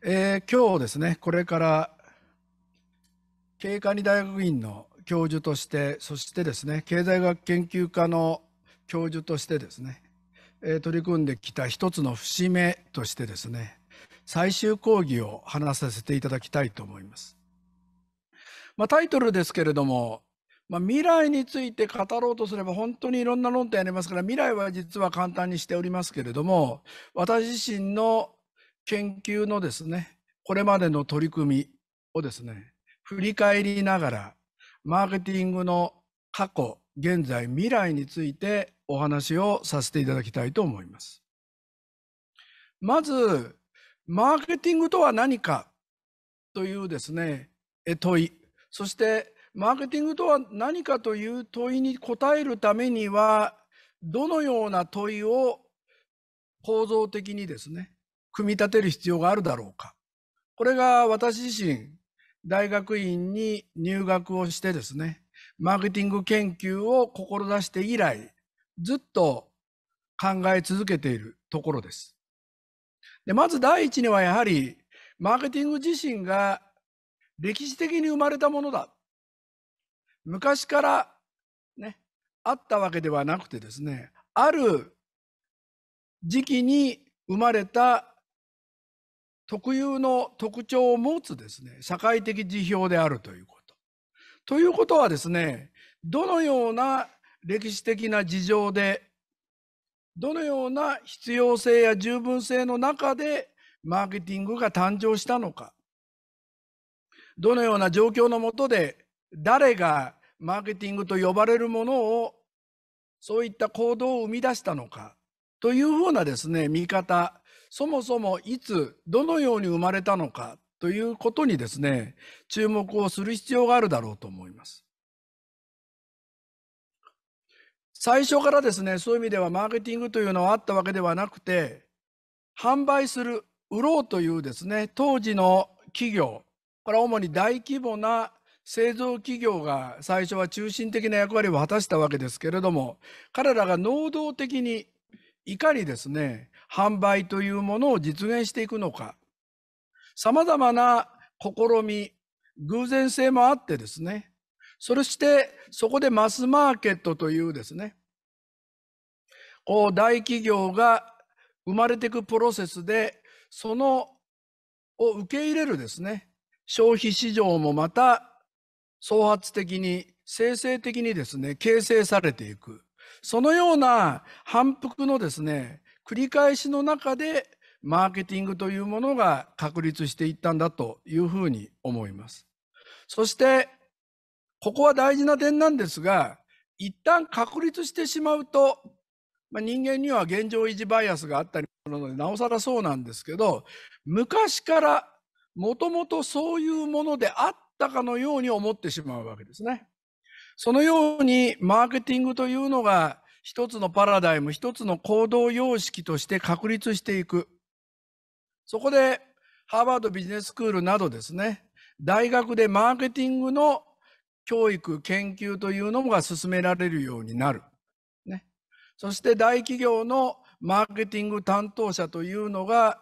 えー、今日ですねこれから経営管理大学院の教授としてそしてですね経済学研究科の教授としてですね、えー、取り組んできた一つの節目としてですね最終講義を話させていただきたいと思います。まあ、タイトルですけれども、まあ、未来について語ろうとすれば本当にいろんな論点ありますから未来は実は簡単にしておりますけれども私自身の研究のですね、これまでの取り組みをですね、振り返りながら、マーケティングの過去、現在、未来についてお話をさせていただきたいと思います。まず、マーケティングとは何かというですね、問い、そしてマーケティングとは何かという問いに答えるためには、どのような問いを構造的にですね、組み立てる必要があるだろうか。これが私自身、大学院に入学をしてですね、マーケティング研究を志して以来、ずっと考え続けているところです。でまず第一にはやはり、マーケティング自身が歴史的に生まれたものだ。昔からね、あったわけではなくてですね、ある時期に生まれた特有の特徴を持つですね、社会的辞表であるということ。ということはですね、どのような歴史的な事情で、どのような必要性や十分性の中でマーケティングが誕生したのか、どのような状況のもとで、誰がマーケティングと呼ばれるものを、そういった行動を生み出したのか、というふうなですね、見方、そもそもいつどのように生まれたのかということにですね注目をする必要があるだろうと思います。最初からですねそういう意味ではマーケティングというのはあったわけではなくて販売する売ろうというですね当時の企業これは主に大規模な製造企業が最初は中心的な役割を果たしたわけですけれども彼らが能動的にいかにですね販売というものを実現していくのか、様々な試み、偶然性もあってですね、そしてそこでマスマーケットというですね、こう大企業が生まれていくプロセスで、そのを受け入れるですね、消費市場もまた創発的に、生成的にですね、形成されていく。そのような反復のですね、繰り返しの中でマーケティングというものが確立していったんだというふうに思います。そしてここは大事な点なんですが一旦確立してしまうと、まあ、人間には現状維持バイアスがあったりするのでなおさらそうなんですけど昔からもともとそういうものであったかのように思ってしまうわけですね。そのようにマーケティングというのが一つのパラダイム、一つの行動様式として確立していく。そこで、ハーバードビジネススクールなどですね、大学でマーケティングの教育、研究というのが進められるようになる。ね、そして大企業のマーケティング担当者というのが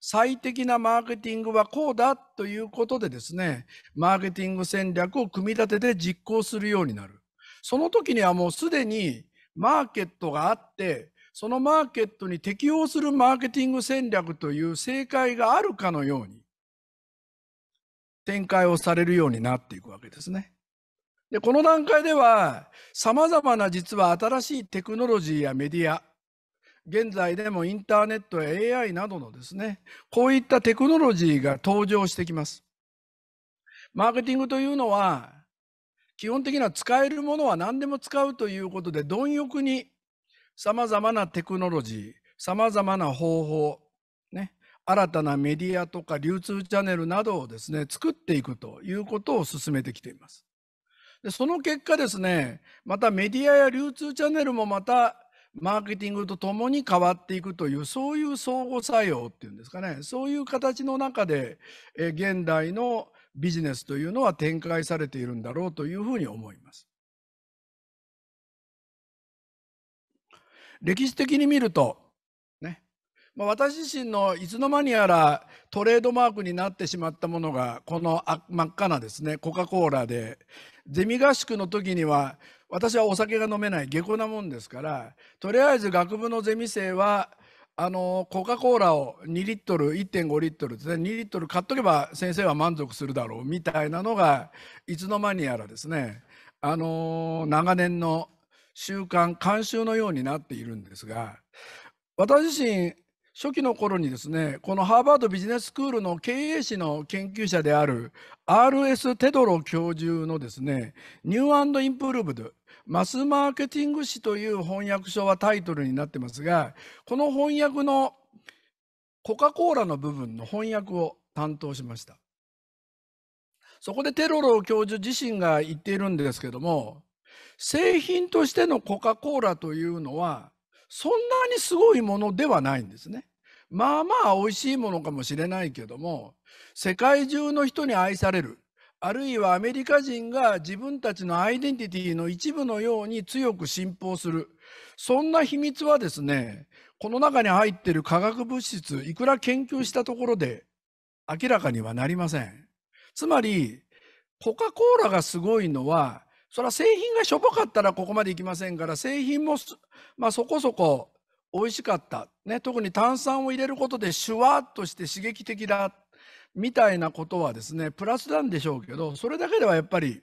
最適なマーケティングはこうだということでですね、マーケティング戦略を組み立てて実行するようになる。その時にはもうすでにマーケットがあって、そのマーケットに適応するマーケティング戦略という正解があるかのように、展開をされるようになっていくわけですね。で、この段階では、様々な実は新しいテクノロジーやメディア、現在でもインターネットや AI などのですね、こういったテクノロジーが登場してきます。マーケティングというのは、基本的には使えるものは何でも使うということで、貪欲に様々なテクノロジー、様々な方法、ね、新たなメディアとか流通チャンネルなどをですね、作っていくということを進めてきています。でその結果ですね、またメディアや流通チャンネルもまたマーケティングとともに変わっていくというそういう相互作用っていうんですかねそういう形の中で現代のビジネスというのは展開されているんだろうというふうに思います。歴史的に見ると、ねまあ、私自身のいつの間にやらトレードマークになってしまったものがこの真っ赤なですねコカ・コーラでゼミ合宿の時には私はお酒が飲めない下戸なもんですからとりあえず学部のゼミ生はあのコカ・コーラを2リットル1.5リットルですね2リットル買っとけば先生は満足するだろうみたいなのがいつの間にやらですねあの長年の習慣慣習のようになっているんですが私自身初期の頃にですねこのハーバードビジネススクールの経営士の研究者である RS テドロ教授のですねニューアンドインプルーブドマスマーケティング誌という翻訳書はタイトルになってますが、この翻訳のコカ・コーラの部分の翻訳を担当しました。そこでテロロ教授自身が言っているんですけども、製品としてのコカ・コーラというのは、そんなにすごいものではないんですね。まあまあ美味しいものかもしれないけども、世界中の人に愛される。あるいはアメリカ人が自分たちのアイデンティティの一部のように強く信奉する。そんな秘密はですね、この中に入っている化学物質、いくら研究したところで明らかにはなりません。つまり、コカ・コーラがすごいのは、それは製品がしょぼかったらここまでいきませんから、製品も、まあ、そこそこ美味しかった。ね、特に炭酸を入れることでシュワッとして刺激的だみたいなことはですねプラスなんでしょうけどそれだけではやっぱり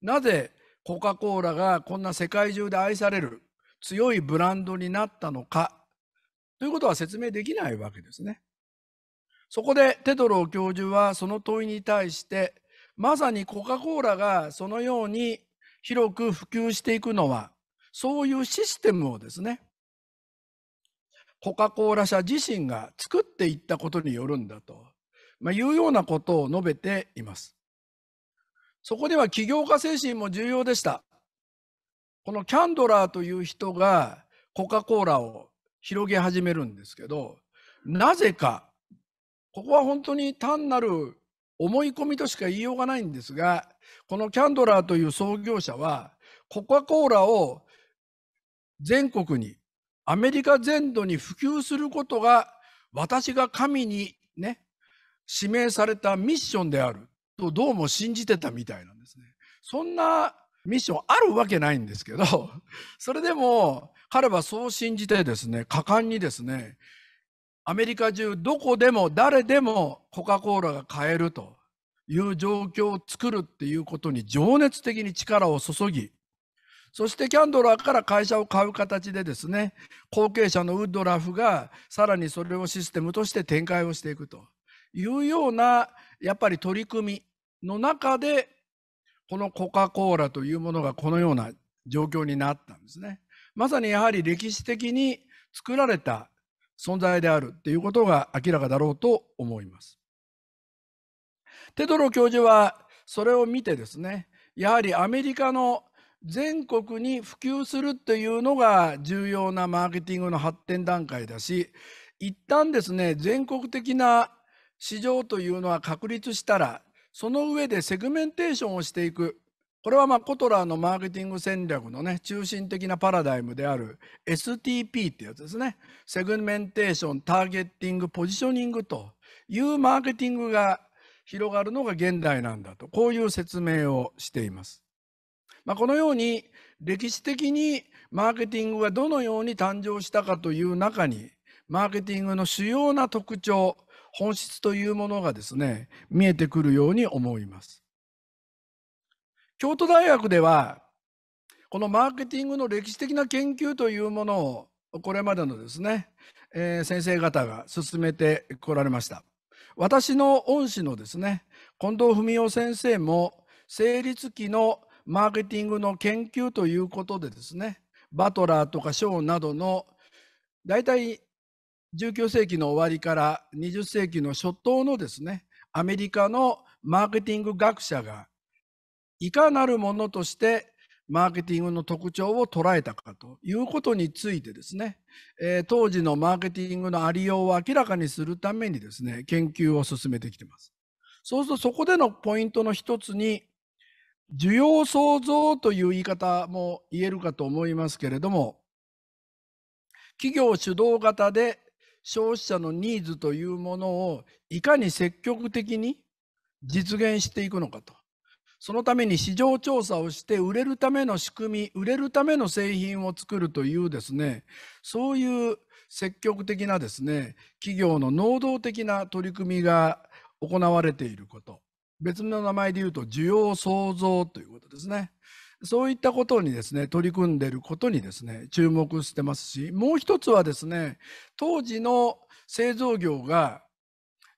なぜコカ・コーラがこんな世界中で愛される強いブランドになったのかということは説明できないわけですね。そこでテドロ教授はその問いに対してまさにコカ・コーラがそのように広く普及していくのはそういうシステムをですねコカ・コーラ社自身が作っていったことによるんだとまあ、いうようなことを述べています。そこでは起業家精神も重要でした。このキャンドラーという人がコカ・コーラを広げ始めるんですけど、なぜか、ここは本当に単なる思い込みとしか言いようがないんですが、このキャンドラーという創業者は、コカ・コーラを全国に、アメリカ全土に普及することが、私が神にね、指名されたミッションであるとどうも信じてたみたいなんですね。そんなミッションあるわけないんですけど、それでも彼はそう信じてですね、果敢にですね、アメリカ中どこでも誰でもコカ・コーラが買えるという状況を作るっていうことに情熱的に力を注ぎ、そしてキャンドラーから会社を買う形でですね、後継者のウッドラフがさらにそれをシステムとして展開をしていくと。いうようなやっぱり取り組みの中でこのコカ・コーラというものがこのような状況になったんですね。まさにやはり歴史的に作られた存在であるっていうことが明らかだろうと思います。テドロ教授はそれを見てですねやはりアメリカの全国に普及するっていうのが重要なマーケティングの発展段階だし一旦ですね全国的な市場というのは確立したらその上でセグメンテーションをしていくこれはまあコトラーのマーケティング戦略のね中心的なパラダイムである STP ってやつですねセグメンテーションターゲッティングポジショニングというマーケティングが広がるのが現代なんだとこういう説明をしています。まあ、このように歴史的にマーケティングがどのように誕生したかという中にマーケティングの主要な特徴本質というものがですね、見えてくるように思います。京都大学では、このマーケティングの歴史的な研究というものを、これまでのですね、えー、先生方が進めてこられました。私の恩師のですね、近藤文夫先生も、成立期のマーケティングの研究ということでですね、バトラーとかショーなどの大体19世紀の終わりから20世紀の初頭のですねアメリカのマーケティング学者がいかなるものとしてマーケティングの特徴を捉えたかということについてですね、えー、当時のマーケティングのありようを明らかにするためにですね研究を進めてきてます。そうするとそこでのポイントの一つに需要創造という言い方も言えるかと思いますけれども企業主導型で消費者のニーズというものをいかに積極的に実現していくのかと。そのために市場調査をして売れるための仕組み、売れるための製品を作るというですね、そういう積極的なですね、企業の能動的な取り組みが行われていること。別の名前で言うと需要創造ということですね。そういったことにですね、取り組んでいることにですね、注目してますし、もう一つはですね、当時の製造業が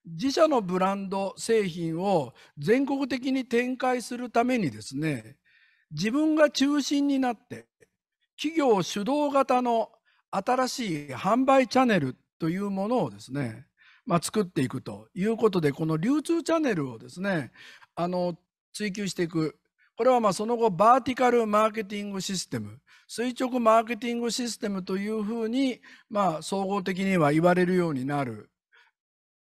自社のブランド製品を全国的に展開するためにですね自分が中心になって企業主導型の新しい販売チャンネルというものをですね、まあ、作っていくということでこの流通チャンネルをですねあの追求していくこれはまあその後、バーティカルマーケティングシステム、垂直マーケティングシステムというふうに、まあ、総合的には言われるようになる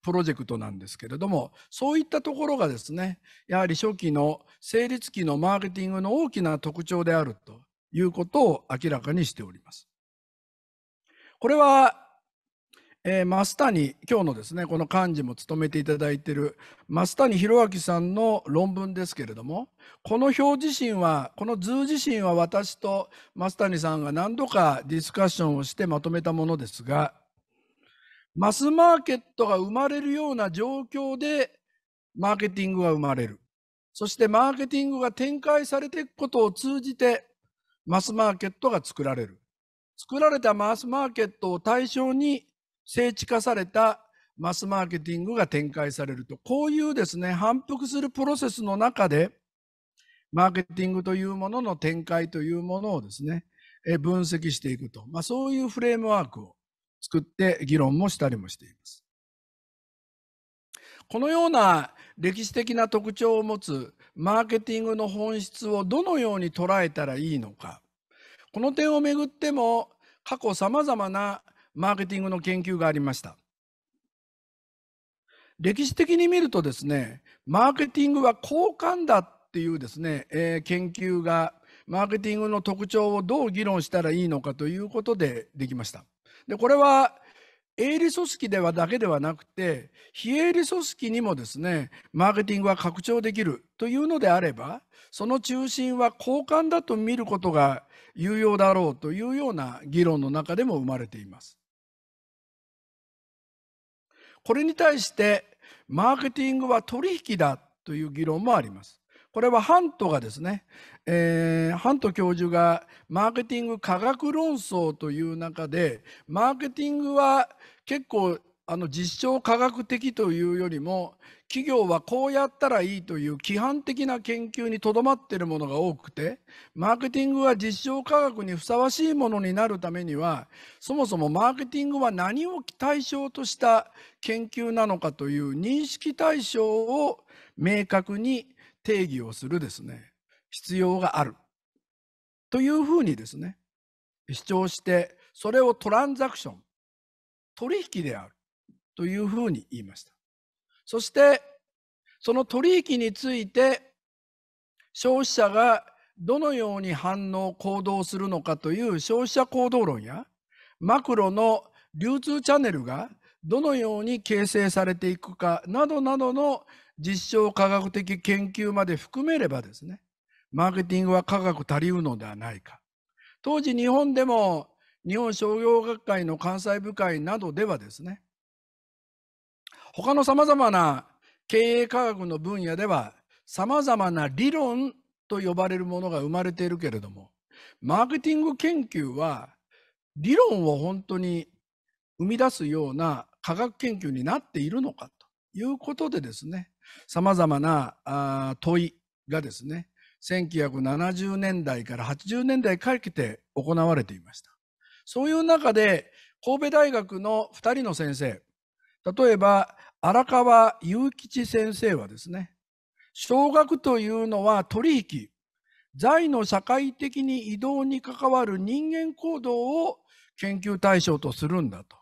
プロジェクトなんですけれども、そういったところがですね、やはり初期の成立期のマーケティングの大きな特徴であるということを明らかにしております。これはえー、増谷、今日のですね、この幹事も務めていただいている増谷弘明さんの論文ですけれども、この表自身は、この図自身は私と増谷さんが何度かディスカッションをしてまとめたものですが、マスマーケットが生まれるような状況でマーケティングが生まれる。そしてマーケティングが展開されていくことを通じて、マスマーケットが作られる。作られたマスマーケットを対象に聖地化されたマスマーケティングが展開されると、こういうですね、反復するプロセスの中で、マーケティングというものの展開というものをですね、分析していくと、まあ、そういうフレームワークを作って議論もしたりもしています。このような歴史的な特徴を持つマーケティングの本質をどのように捉えたらいいのか、この点をめぐっても過去さまざまなマーケティングの研究がありました。歴史的に見るとですね、マーケティングは交換だっていうですね、えー、研究がマーケティングの特徴をどう議論したらいいのかということでできました。で、これは営利組織ではだけではなくて、非営利組織にもですね、マーケティングは拡張できるというのであれば、その中心は交換だと見ることが有用だろうというような議論の中でも生まれています。これに対してマーケティングは取引だという議論もあります。これはハントがですね、えー、ハント教授がマーケティング科学論争という中でマーケティングは結構あの実証科学的というよりも企業はこうやったらいいという規範的な研究にとどまっているものが多くてマーケティングは実証科学にふさわしいものになるためにはそもそもマーケティングは何を対象とした研究なのかという認識対象を明確に定義をするですね必要があるというふうにですね主張してそれをトランザクション取引であるというふうに言いました。そして、その取引について、消費者がどのように反応、行動するのかという消費者行動論や、マクロの流通チャンネルがどのように形成されていくかなどなどの実証科学的研究まで含めればですね、マーケティングは科学足りうのではないか。当時日本でも日本商業学会の関西部会などではですね、他のさまざまな経営科学の分野ではさまざまな理論と呼ばれるものが生まれているけれどもマーケティング研究は理論を本当に生み出すような科学研究になっているのかということでですねさまざまな問いがですね1970年代から80年代かけて行われていましたそういう中で神戸大学の2人の先生例えば、荒川雄吉先生はですね、少額というのは取引、財の社会的に移動に関わる人間行動を研究対象とするんだと。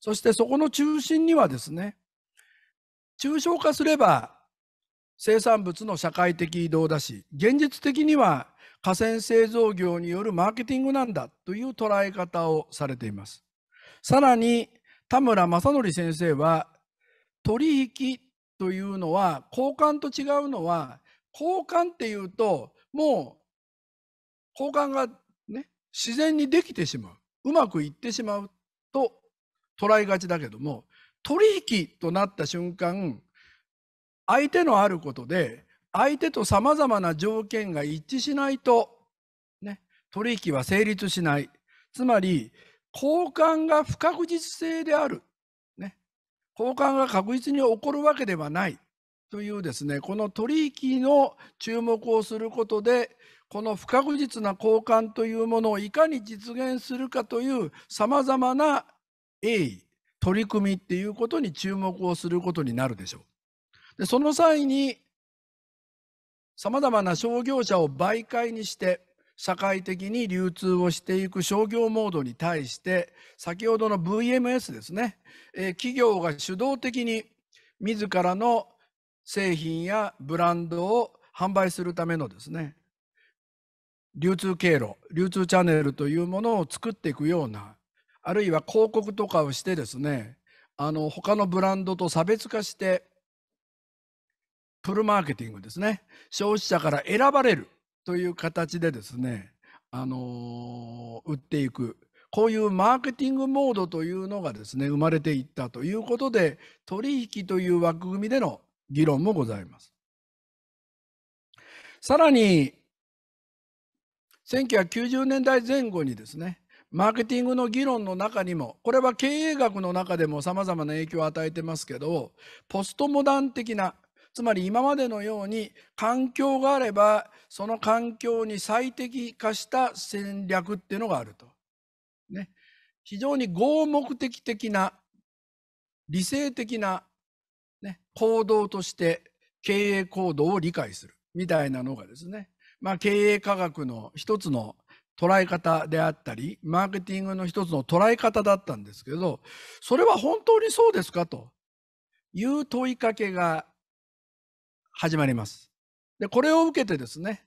そしてそこの中心にはですね、抽象化すれば生産物の社会的移動だし、現実的には河川製造業によるマーケティングなんだという捉え方をされています。さらに、田村正則先生は取引というのは交換と違うのは交換っていうともう交換がね自然にできてしまううまくいってしまうと捉えがちだけども取引となった瞬間相手のあることで相手とさまざまな条件が一致しないと、ね、取引は成立しないつまり交換が不確実性である、ね、交換が確実に起こるわけではないというですねこの取引の注目をすることでこの不確実な交換というものをいかに実現するかというさまざまな鋭意取り組みっていうことに注目をすることになるでしょう。でその際にさまざまな商業者を媒介にして社会的に流通をしていく商業モードに対して先ほどの VMS ですね、え企業が主導的に自らの製品やブランドを販売するためのですね流通経路流通チャンネルというものを作っていくようなあるいは広告とかをしてですねあの他のブランドと差別化してプルマーケティングですね消費者から選ばれるという形でですね、あのー、売っていく。こういうマーケティングモードというのがですね、生まれていったということで、取引という枠組みでの議論もございます。さらに、1990年代前後にですね、マーケティングの議論の中にも、これは経営学の中でも様々な影響を与えてますけど、ポストモダン的なつまり今までのように環境があればその環境に最適化した戦略っていうのがあると。ね、非常に合目的的な理性的な、ね、行動として経営行動を理解するみたいなのがですね、まあ、経営科学の一つの捉え方であったりマーケティングの一つの捉え方だったんですけどそれは本当にそうですかという問いかけが始まります。で、これを受けてですね、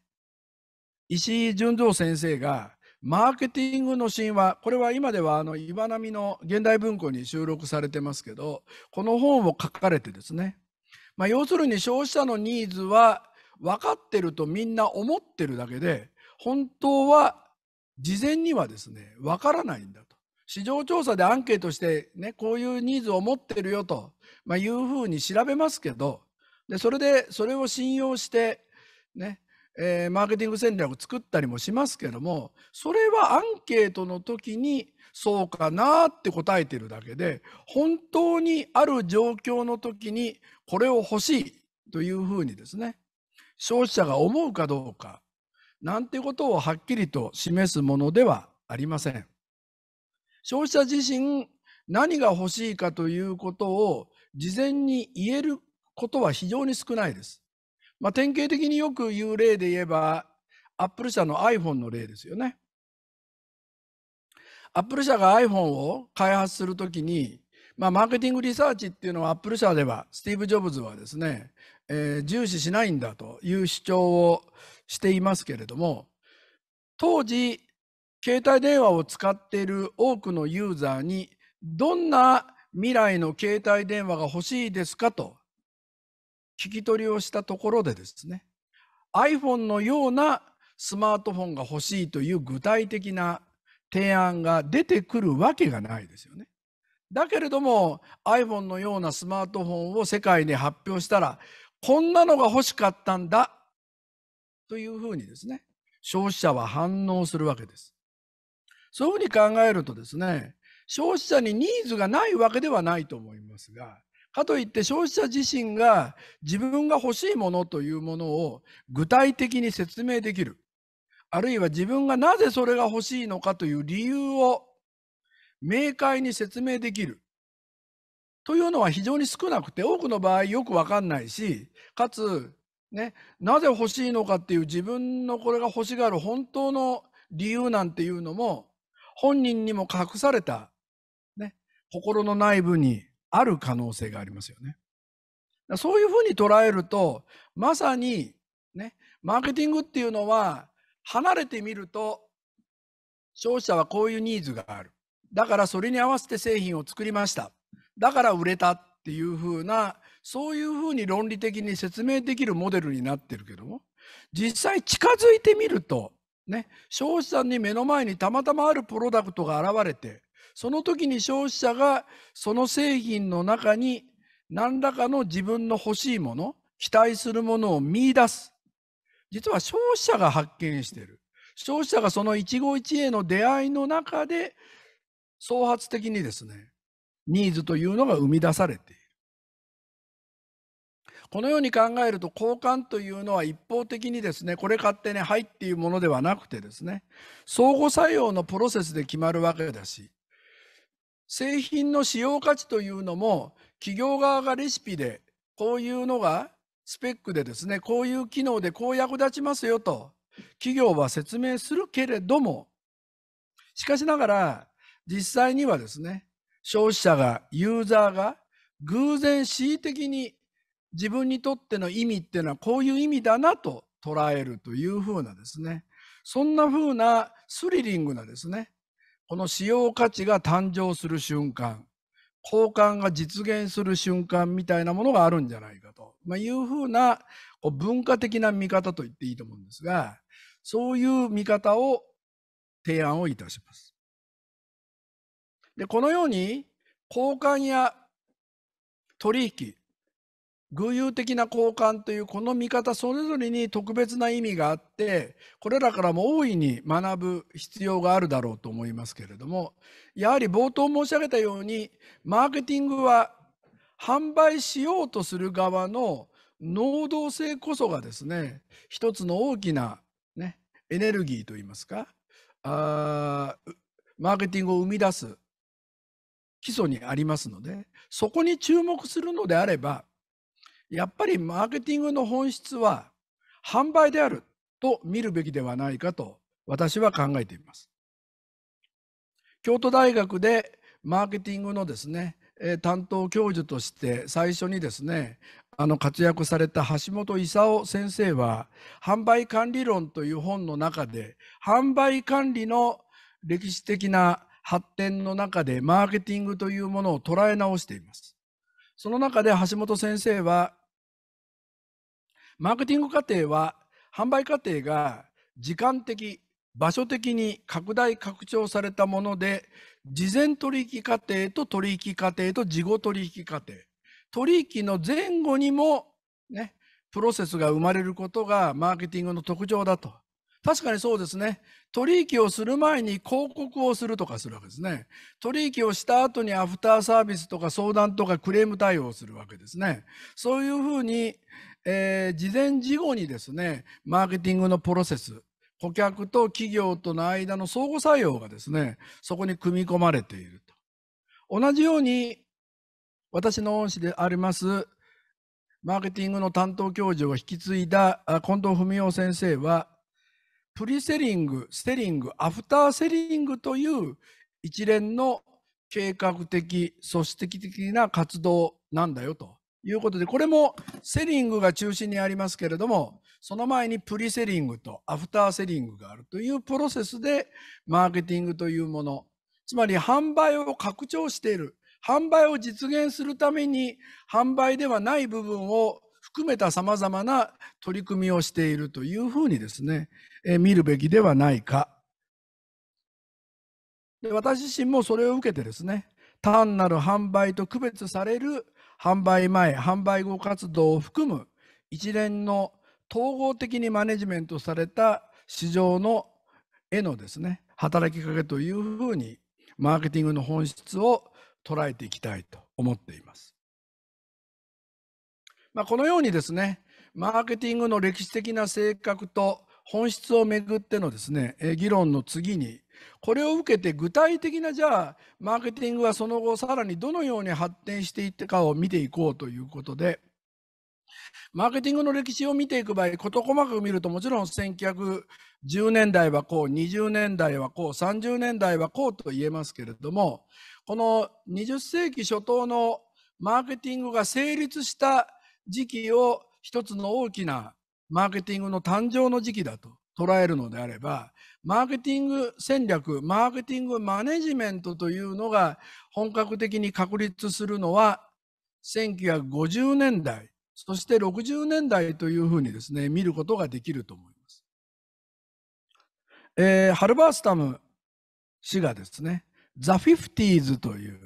石井純三先生が、マーケティングの神話、これは今ではあの岩波の現代文庫に収録されてますけど、この本を書かれてですね、まあ、要するに消費者のニーズは分かってるとみんな思ってるだけで、本当は事前にはですね、分からないんだと。市場調査でアンケートして、ね、こういうニーズを持ってるよと、まあ、いうふうに調べますけど、でそれでそれを信用してねえー、マーケティング戦略を作ったりもしますけどもそれはアンケートの時にそうかなって答えてるだけで本当にある状況の時にこれを欲しいというふうにですね消費者が思うかどうかなんてことをはっきりと示すものではありません。消費者自身何が欲しいかということを事前に言えることは非常に少ないです。まあ、典型的によく言う例で言えば、アップル社の iPhone の例ですよね。アップル社が iPhone を開発するときに、まあ、マーケティングリサーチっていうのはアップル社ではスティーブ・ジョブズはですね、えー、重視しないんだという主張をしていますけれども当時携帯電話を使っている多くのユーザーにどんな未来の携帯電話が欲しいですかと聞き取りをしたところでですね、iPhone のようなスマートフォンが欲しいという具体的な提案が出てくるわけがないですよね。だけれども iPhone のようなスマートフォンを世界に発表したらこんなのが欲しかったんだというふうにですね消費者は反応するわけです。そういうふうに考えるとですね消費者にニーズがないわけではないと思いますがかといって消費者自身が自分が欲しいものというものを具体的に説明できる。あるいは自分がなぜそれが欲しいのかという理由を明快に説明できる。というのは非常に少なくて多くの場合よくわかんないしかつねなぜ欲しいのかっていう自分のこれが欲しがる本当の理由なんていうのも本人にも隠された、ね、心の内部にある可能性がありますよね。そういうふうに捉えると、まさに、ね、マーケティングっていうのは、離れてみると、消費者はこういうニーズがある。だからそれに合わせて製品を作りました。だから売れたっていうふうな、そういうふうに論理的に説明できるモデルになってるけども、実際近づいてみると、ね、消費者に目の前にたまたまあるプロダクトが現れて、その時に消費者がその製品の中に何らかの自分の欲しいもの、期待するものを見出す。実は消費者が発見している。消費者がその一期一会の出会いの中で、創発的にですね、ニーズというのが生み出されている。このように考えると交換というのは一方的にですねこれ買ってねはいっていうものではなくてですね相互作用のプロセスで決まるわけだし製品の使用価値というのも企業側がレシピでこういうのがスペックでですねこういう機能でこう役立ちますよと企業は説明するけれどもしかしながら実際にはですね消費者がユーザーが偶然恣意的に自分にとっての意味っていうのはこういう意味だなと捉えるというふうなですねそんなふうなスリリングなですねこの使用価値が誕生する瞬間、交換が実現する瞬間みたいなものがあるんじゃないかと、まあ、いうふうなこう文化的な見方と言っていいと思うんですが、そういう見方を提案をいたします。で、このように交換や取引、偶有的な交換というこの見方それぞれに特別な意味があってこれらからも大いに学ぶ必要があるだろうと思いますけれどもやはり冒頭申し上げたようにマーケティングは販売しようとする側の能動性こそがですね一つの大きな、ね、エネルギーといいますかあーマーケティングを生み出す基礎にありますのでそこに注目するのであればやっぱりマーケティングの本質は販売であると見るべきではないかと私は考えています。京都大学でマーケティングのですね担当教授として最初にですねあの活躍された橋本勲先生は「販売管理論」という本の中で販売管理の歴史的な発展の中でマーケティングというものを捉え直しています。その中で橋本先生は、マーケティング過程は、販売過程が時間的、場所的に拡大拡張されたもので、事前取引過程と取引過程と事後取引過程。取引の前後にも、ね、プロセスが生まれることがマーケティングの特徴だと。確かにそうですね。取引をする前に広告をするとかするわけですね。取引をした後にアフターサービスとか相談とかクレーム対応をするわけですね。そういうふうに、えー、事前事後にですね、マーケティングのプロセス、顧客と企業との間の相互作用がですね、そこに組み込まれていると。同じように、私の恩師であります、マーケティングの担当教授を引き継いだ近藤文夫先生は、プリセリング、ステリング、アフターセリングという一連の計画的、組織的な活動なんだよということで、これもセリングが中心にありますけれども、その前にプリセリングとアフターセリングがあるというプロセスで、マーケティングというもの、つまり販売を拡張している、販売を実現するために、販売ではない部分を含めた様々な取り組みをしているというふうにですね、えー、見るべきではないか。で私自身もそれを受けてですね、単なる販売と区別される販売前、販売後活動を含む一連の統合的にマネジメントされた市場のへのですね、働きかけというふうにマーケティングの本質を捉えていきたいと思っています。まあ、このようにですね、マーケティングの歴史的な性格と本質をめぐってのですね、議論の次に、これを受けて具体的なじゃあ、マーケティングはその後さらにどのように発展していったかを見ていこうということで、マーケティングの歴史を見ていく場合、事細かく見ると、もちろん1910年代はこう、20年代はこう、30年代はこうと言えますけれども、この20世紀初頭のマーケティングが成立した時期を一つの大きなマーケティングの誕生の時期だと捉えるのであれば、マーケティング戦略、マーケティングマネジメントというのが本格的に確立するのは、1950年代、そして60年代というふうにですね、見ることができると思います。えー、ハルバースタム氏がですね、ザ・フィフティーズという、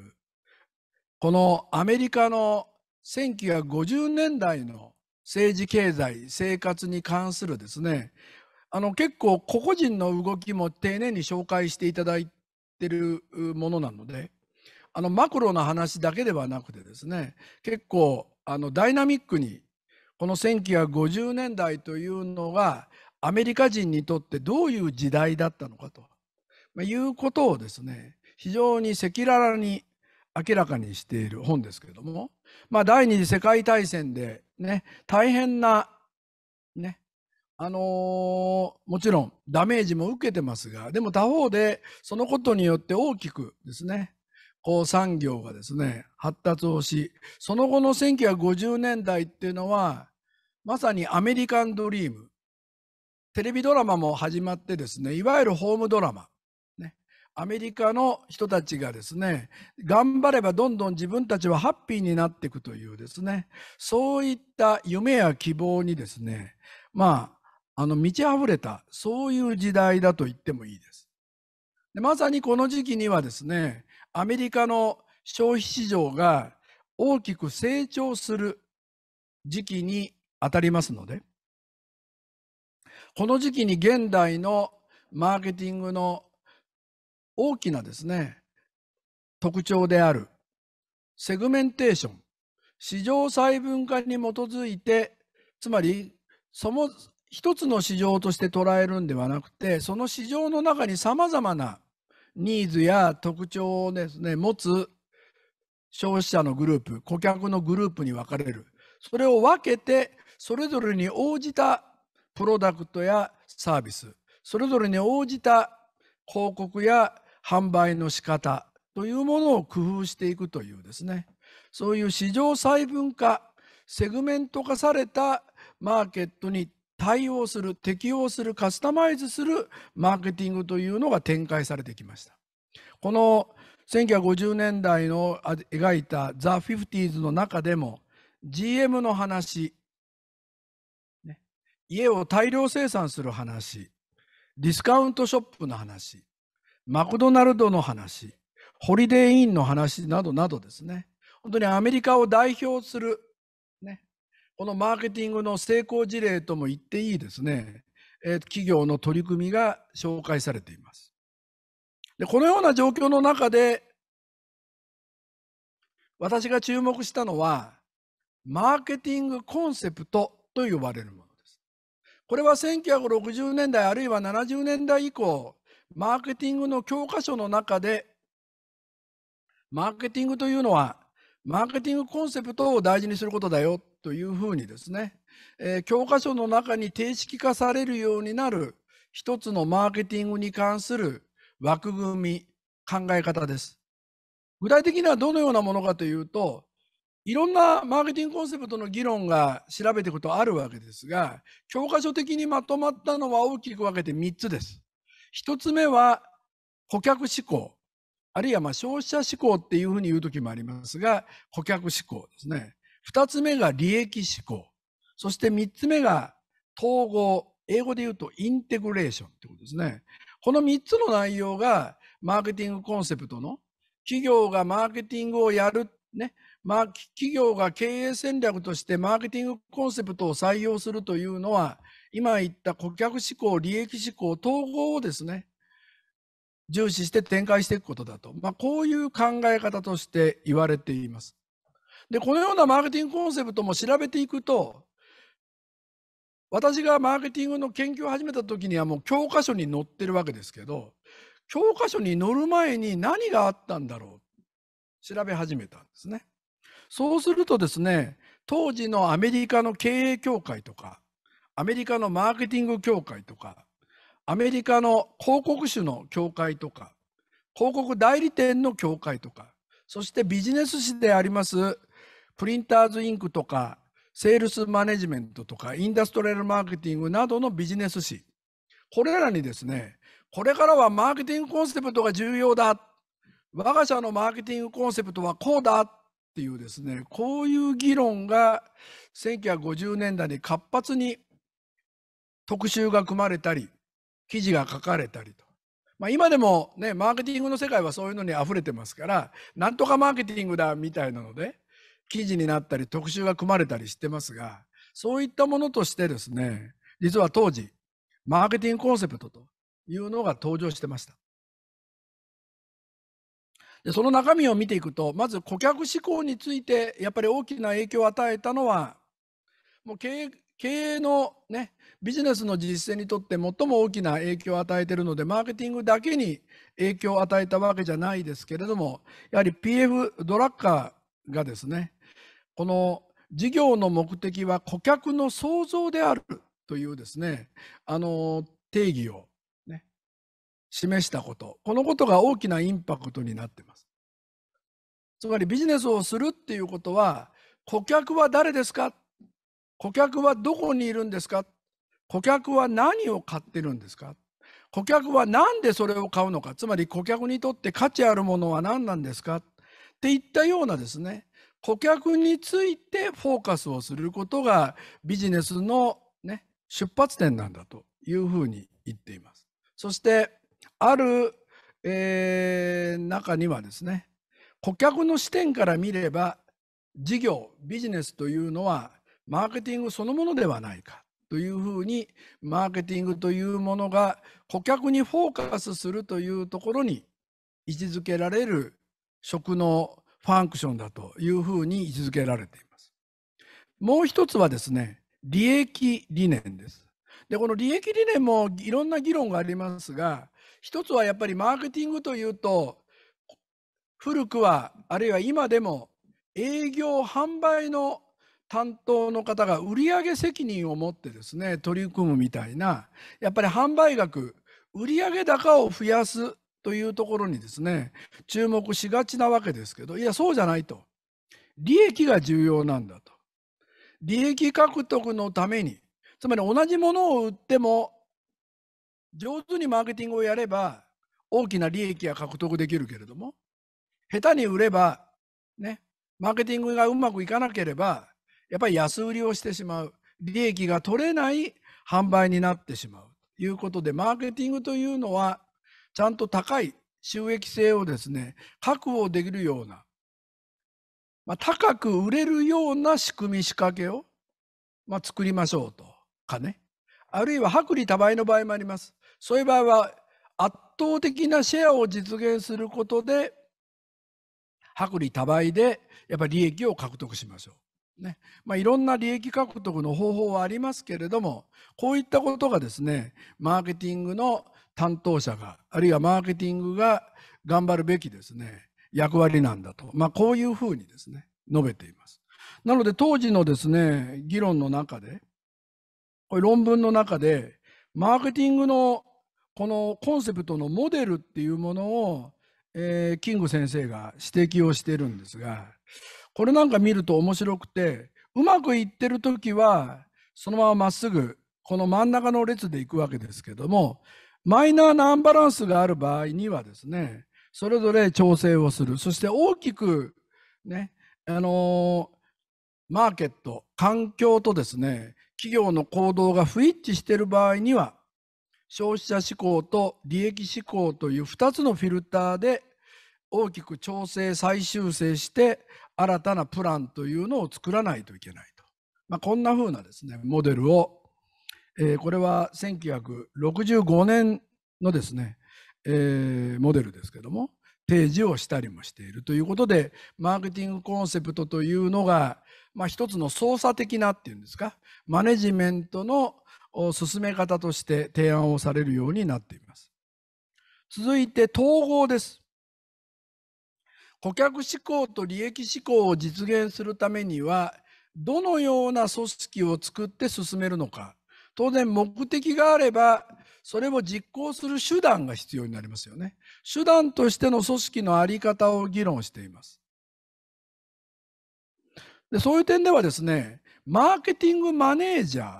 このアメリカの1950年代の政治経済生活に関するですねあの結構個々人の動きも丁寧に紹介していただいてるものなのであのマクロな話だけではなくてですね結構あのダイナミックにこの1950年代というのがアメリカ人にとってどういう時代だったのかということをですね非常に赤裸々に明らかにしている本ですけれども、まあ、第二次世界大戦で、ね、大変な、ねあのー、もちろんダメージも受けてますがでも他方でそのことによって大きくですねこう産業がですね発達をしその後の1950年代っていうのはまさにアメリカンドリームテレビドラマも始まってですねいわゆるホームドラマアメリカの人たちがですね、頑張ればどんどん自分たちはハッピーになっていくというですね、そういった夢や希望にですね、まあ、あの満ち溢れた、そういう時代だと言ってもいいです。でまさにこの時期にはですね、アメリカの消費市場が大きく成長する時期に当たりますので、この時期に現代のマーケティングの大きなですね、特徴であるセグメンテーション、市場細分化に基づいて、つまりその一つの市場として捉えるんではなくて、その市場の中にさまざまなニーズや特徴をですね、持つ消費者のグループ、顧客のグループに分かれる。それを分けて、それぞれに応じたプロダクトやサービス、それぞれに応じた広告や販売の仕方というものを工夫していくというですねそういう市場細分化セグメント化されたマーケットに対応する適応するカスタマイズするマーケティングというのが展開されてきましたこの1950年代の描いた「ザ・フィフティーズの中でも GM の話、ね、家を大量生産する話ディスカウントショップの話マクドナルドの話、ホリデーインの話などなどですね、本当にアメリカを代表する、ね、このマーケティングの成功事例とも言っていいですね、えー、企業の取り組みが紹介されています。でこのような状況の中で、私が注目したのは、マーケティングコンセプトと呼ばれるものです。これは1960年代あるいは70年代以降、マーケティングの教科書の中で、マーケティングというのは、マーケティングコンセプトを大事にすることだよというふうにですね、えー、教科書の中に定式化されるようになる一つのマーケティングに関する枠組み、考え方です。具体的にはどのようなものかというと、いろんなマーケティングコンセプトの議論が調べていくとあるわけですが、教科書的にまとまったのは大きく分けて3つです。一つ目は顧客志向、あるいはまあ消費者志向っていうふうに言う時もありますが、顧客志向ですね。二つ目が利益志向。そして三つ目が統合。英語で言うとインテグレーションってことですね。この三つの内容がマーケティングコンセプトの企業がマーケティングをやる、ね、まあ、企業が経営戦略としてマーケティングコンセプトを採用するというのは今言った顧客志向、利益志向、統合をですね、重視して展開していくことだと、まあ、こういう考え方として言われています。で、このようなマーケティングコンセプトも調べていくと、私がマーケティングの研究を始めた時にはもう教科書に載ってるわけですけど、教科書に載る前に何があったんだろう調べ始めたんですね。そうするとですね、当時のアメリカの経営協会とか、アメリカのマーケティング協会とか、アメリカの広告主の協会とか、広告代理店の協会とか、そしてビジネス誌であります、プリンターズインクとか、セールスマネジメントとか、インダストリアルマーケティングなどのビジネス誌、これらにですね、これからはマーケティングコンセプトが重要だ。我が社のマーケティングコンセプトはこうだっていうですね、こういう議論が1950年代に活発に特集が組まれたり、記事が書かれたりと。まあ、今でもね、マーケティングの世界はそういうのに溢れてますから、なんとかマーケティングだみたいなので、記事になったり特集が組まれたりしてますが、そういったものとしてですね、実は当時、マーケティングコンセプトというのが登場してました。でその中身を見ていくと、まず顧客志向についてやっぱり大きな影響を与えたのは、もう経営経営のね、ビジネスの実践にとって最も大きな影響を与えているので、マーケティングだけに影響を与えたわけじゃないですけれども、やはり PF ドラッカーがですね、この事業の目的は顧客の創造であるというですね、あの定義を、ね、示したこと、このことが大きなインパクトになっています。つまりビジネスをするっていうことは、顧客は誰ですか顧客はどこにいるんですか顧客は何を買ってるんですか顧客は何でそれを買うのかつまり顧客にとって価値あるものは何なんですかっていったようなですね顧客についてフォーカスをすることがビジネスの、ね、出発点なんだというふうに言っています。そしてある、えー、中にはですね顧客の視点から見れば事業ビジネスというのはマーケティングそのものではないかというふうにマーケティングというものが顧客にフォーカスするというところに位置づけられる食のファンクションだというふうに位置づけられています。もう一つはですね利益理念です。でこの利益理念もいろんな議論がありますが一つはやっぱりマーケティングというと古くはあるいは今でも営業販売の担当の方が売上責任を持ってですね取り組むみたいなやっぱり販売額売上高を増やすというところにですね注目しがちなわけですけどいやそうじゃないと利益が重要なんだと利益獲得のためにつまり同じものを売っても上手にマーケティングをやれば大きな利益は獲得できるけれども下手に売ればねマーケティングがうまくいかなければやっぱり安売りをしてしまう利益が取れない販売になってしまうということでマーケティングというのはちゃんと高い収益性をですね確保できるような、まあ、高く売れるような仕組み仕掛けを、まあ、作りましょうとかねあるいは薄利多売の場合もありますそういう場合は圧倒的なシェアを実現することで薄利多売でやっぱり利益を獲得しましょう。ねまあ、いろんな利益獲得の方法はありますけれどもこういったことがですねマーケティングの担当者があるいはマーケティングが頑張るべきですね役割なんだと、まあ、こういうふうにですね述べています。なので当時のですね議論の中でこれ論文の中でマーケティングのこのコンセプトのモデルっていうものを、えー、キング先生が指摘をしてるんですがこれなんか見ると面白くてうまくいってる時はそのまままっすぐこの真ん中の列でいくわけですけどもマイナーなアンバランスがある場合にはですねそれぞれ調整をするそして大きくねあのー、マーケット環境とですね企業の行動が不一致している場合には消費者志向と利益志向という2つのフィルターで大きく調整再修正して新たなプランというのを作らないといけないと、まあ、こんなふうなですねモデルを、えー、これは1965年のですね、えー、モデルですけども提示をしたりもしているということでマーケティングコンセプトというのが、まあ、一つの操作的なっていうんですかマネジメントの進め方として提案をされるようになっています。続いて統合です。顧客志向と利益志向を実現するためにはどのような組織を作って進めるのか当然目的があればそれを実行する手段が必要になりますよね手段としての組織の在り方を議論していますでそういう点ではですねマーケティングマネージャー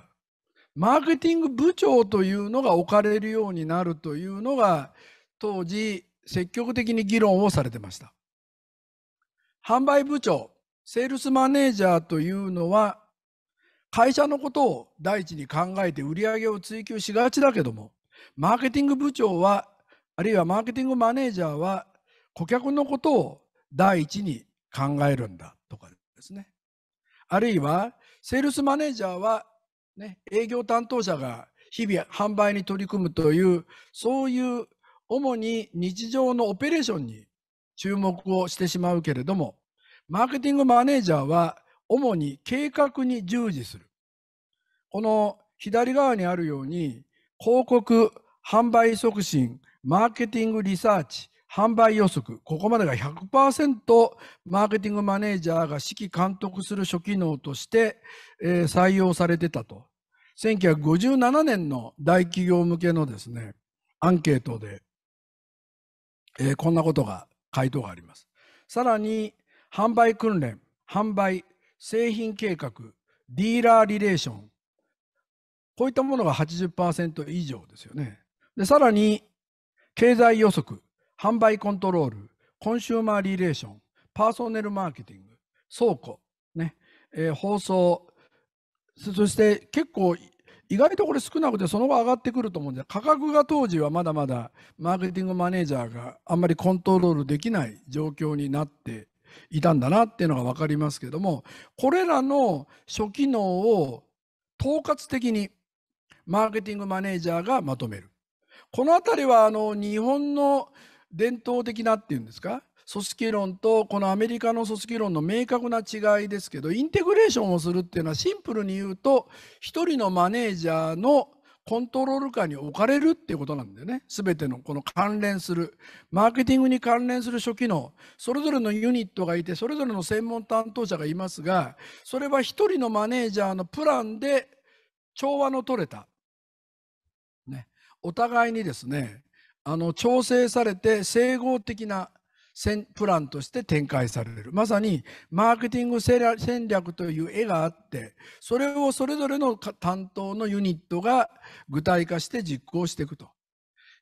マーケティング部長というのが置かれるようになるというのが当時積極的に議論をされてました販売部長、セールスマネージャーというのは、会社のことを第一に考えて売り上げを追求しがちだけども、マーケティング部長は、あるいはマーケティングマネージャーは、顧客のことを第一に考えるんだとかですね。あるいは、セールスマネージャーは、ね、営業担当者が日々販売に取り組むという、そういう主に日常のオペレーションに注目をしてしまうけれども、マーケティングマネージャーは主に計画に従事する。この左側にあるように、広告、販売促進、マーケティングリサーチ、販売予測、ここまでが100%マーケティングマネージャーが指揮監督する諸機能として、えー、採用されてたと。1957年の大企業向けのですね、アンケートで、えー、こんなことが回答があります。さらに、販売訓練、販売、製品計画、ディーラーリレーション、こういったものが80%以上ですよね。で、さらに、経済予測、販売コントロール、コンシューマーリレーション、パーソネルマーケティング、倉庫、ね、えー、放送、そして結構意外とこれ少なくてその後上がってくると思うんで価格が当時はまだまだマーケティングマネージャーがあんまりコントロールできない状況になっていたんだなっていうのが分かりますけどもこれらの諸機能を統括的にマーケティングマネージャーがまとめるこの辺りはあの日本の伝統的なっていうんですか組織論とこのアメリカの組織論の明確な違いですけどインテグレーションをするっていうのはシンプルに言うと1人のマネージャーのコントロール下に置かれるっていうことなんだよね。全てのこの関連する、マーケティングに関連する書記のそれぞれのユニットがいて、それぞれの専門担当者がいますが、それは一人のマネージャーのプランで調和の取れた。ね。お互いにですね、あの、調整されて整合的なプランとして展開されるまさにマーケティング戦略という絵があってそれをそれぞれの担当のユニットが具体化して実行していくと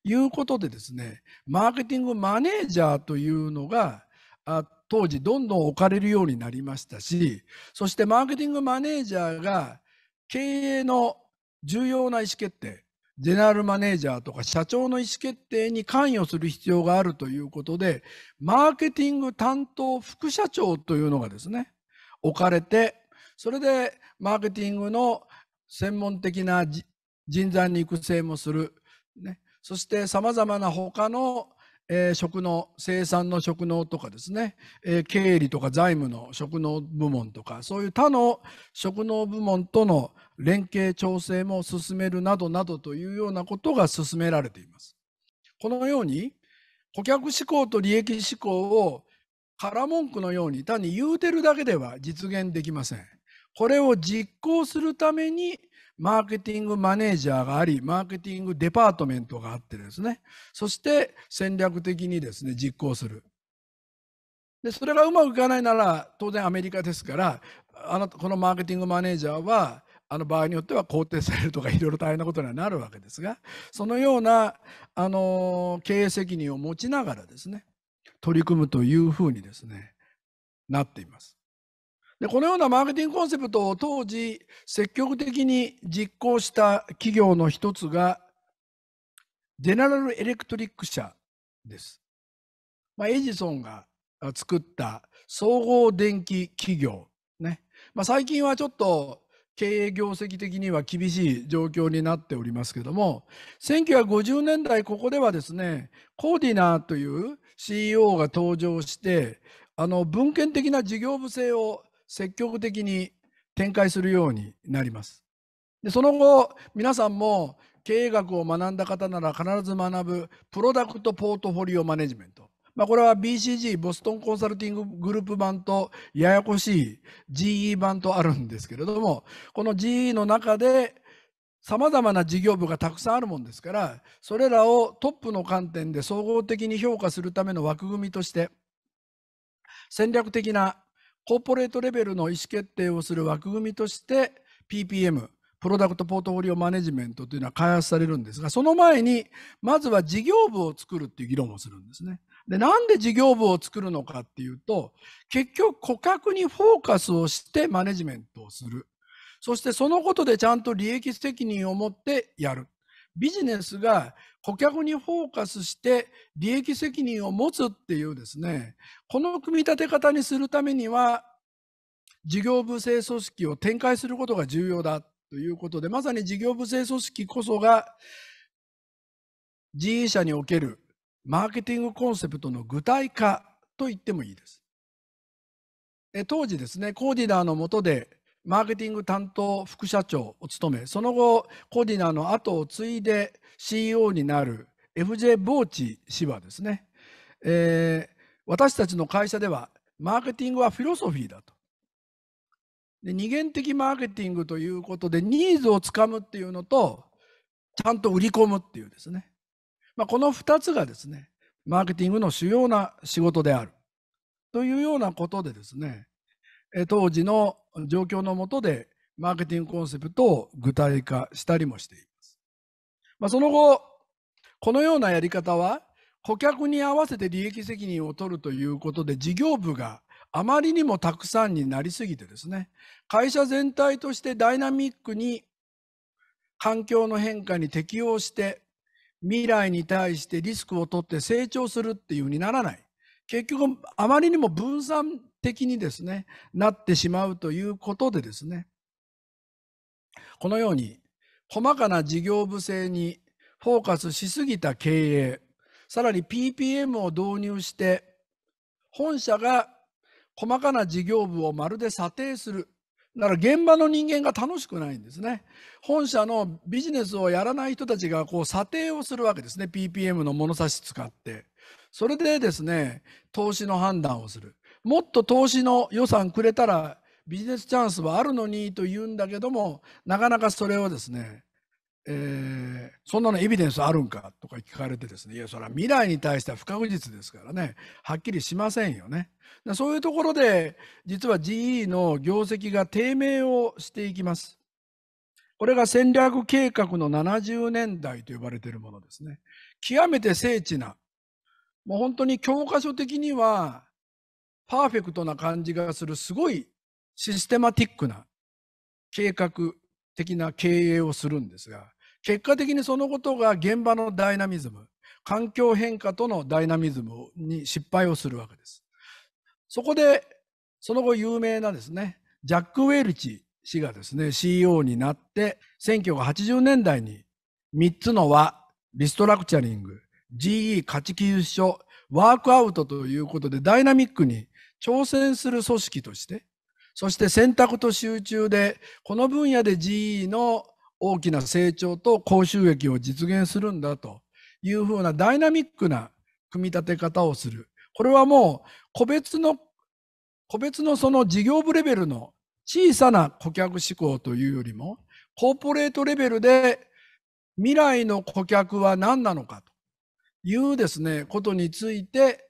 いうことでですねマーケティングマネージャーというのが当時どんどん置かれるようになりましたしそしてマーケティングマネージャーが経営の重要な意思決定ジェネラルマネージャーとか社長の意思決定に関与する必要があるということで、マーケティング担当副社長というのがですね、置かれて、それでマーケティングの専門的な人材の育成もする、ね、そしてさまざまな他のえー、職能生産の職能とかですね、えー、経理とか財務の職能部門とかそういう他の職能部門との連携調整も進めるなどなどというようなことが進められています。このように顧客志向と利益志向を空文句のように単に言うてるだけでは実現できません。これを実行するためにマーケティングマネージャーがあり、マーケティングデパートメントがあってですね、そして戦略的にですね、実行する。で、それがうまくいかないなら、当然アメリカですから、あの、このマーケティングマネージャーは、あの場合によっては肯定されるとかいろいろ大変なことにはなるわけですが、そのような、あの、経営責任を持ちながらですね、取り組むというふうにですね、なっています。でこのようなマーケティングコンセプトを当時積極的に実行した企業の一つがジェネラル・エレクトリック社です。まあ、エジソンが作った総合電気企業、ねまあ、最近はちょっと経営業績的には厳しい状況になっておりますけども1950年代ここではですねコーディナーという CEO が登場してあの文献的な事業部制を積極的に展開するようになります。でその後皆さんも経営学を学んだ方なら必ず学ぶプロダクトポートフォリオマネジメント。まあ、これは BCG ボストンコンサルティンググループ版とややこしい GE 版とあるんですけれどもこの GE の中でさまざまな事業部がたくさんあるもんですからそれらをトップの観点で総合的に評価するための枠組みとして戦略的なコーポレートレベルの意思決定をする枠組みとして PPM プロダクトポートフォリオマネジメントというのは開発されるんですがその前にまずは事業部を作るっていう議論をするんですね。でなんで事業部を作るのかっていうと結局顧客にフォーカスをしてマネジメントをするそしてそのことでちゃんと利益責任を持ってやるビジネスが顧客にフォーカスして利益責任を持つっていうですね、この組み立て方にするためには、事業部制組織を展開することが重要だということで、まさに事業部制組織こそが、人員者におけるマーケティングコンセプトの具体化と言ってもいいです。当時ですね、コーディナーの下でマーケティング担当副社長を務めその後コーディナーの後を継いで CEO になる FJ ボーチ氏はですね、えー、私たちの会社ではマーケティングはフィロソフィーだとで二元的マーケティングということでニーズをつかむっていうのとちゃんと売り込むっていうですね、まあ、この2つがですねマーケティングの主要な仕事であるというようなことでですね当時の状況のもとでマーケティングコンセプトを具体化したりもしています。まあ、その後、このようなやり方は顧客に合わせて利益責任を取るということで事業部があまりにもたくさんになりすぎてですね、会社全体としてダイナミックに環境の変化に適応して未来に対してリスクを取って成長するっていう風にならない。結局あまりにも分散的にですね、なってしまうということでですね、このように、細かな事業部制にフォーカスしすぎた経営、さらに PPM を導入して、本社が細かな事業部をまるで査定する。なら現場の人間が楽しくないんですね。本社のビジネスをやらない人たちがこう査定をするわけですね。PPM の物差し使って。それでですね、投資の判断をする。もっと投資の予算くれたらビジネスチャンスはあるのにと言うんだけどもなかなかそれをですね、えー、そんなのエビデンスあるんかとか聞かれてですねいやそれは未来に対しては不確実ですからねはっきりしませんよねそういうところで実は GE の業績が低迷をしていきますこれが戦略計画の70年代と呼ばれているものですね極めて精緻なもう本当に教科書的にはパーフェクトな感じがするすごいシステマティックな計画的な経営をするんですが結果的にそのことが現場のダイナミズム環境変化とのダイナミズムに失敗をするわけです。そこでその後有名なですねジャック・ウェルチ氏がですね CEO になって1980年代に3つの輪リストラクチャリング GE 価値基準書ワークアウトということでダイナミックに挑戦する組織として、そして選択と集中で、この分野で GE の大きな成長と高収益を実現するんだというふうなダイナミックな組み立て方をする。これはもう個別の、個別のその事業部レベルの小さな顧客志向というよりも、コーポレートレベルで未来の顧客は何なのかというですね、ことについて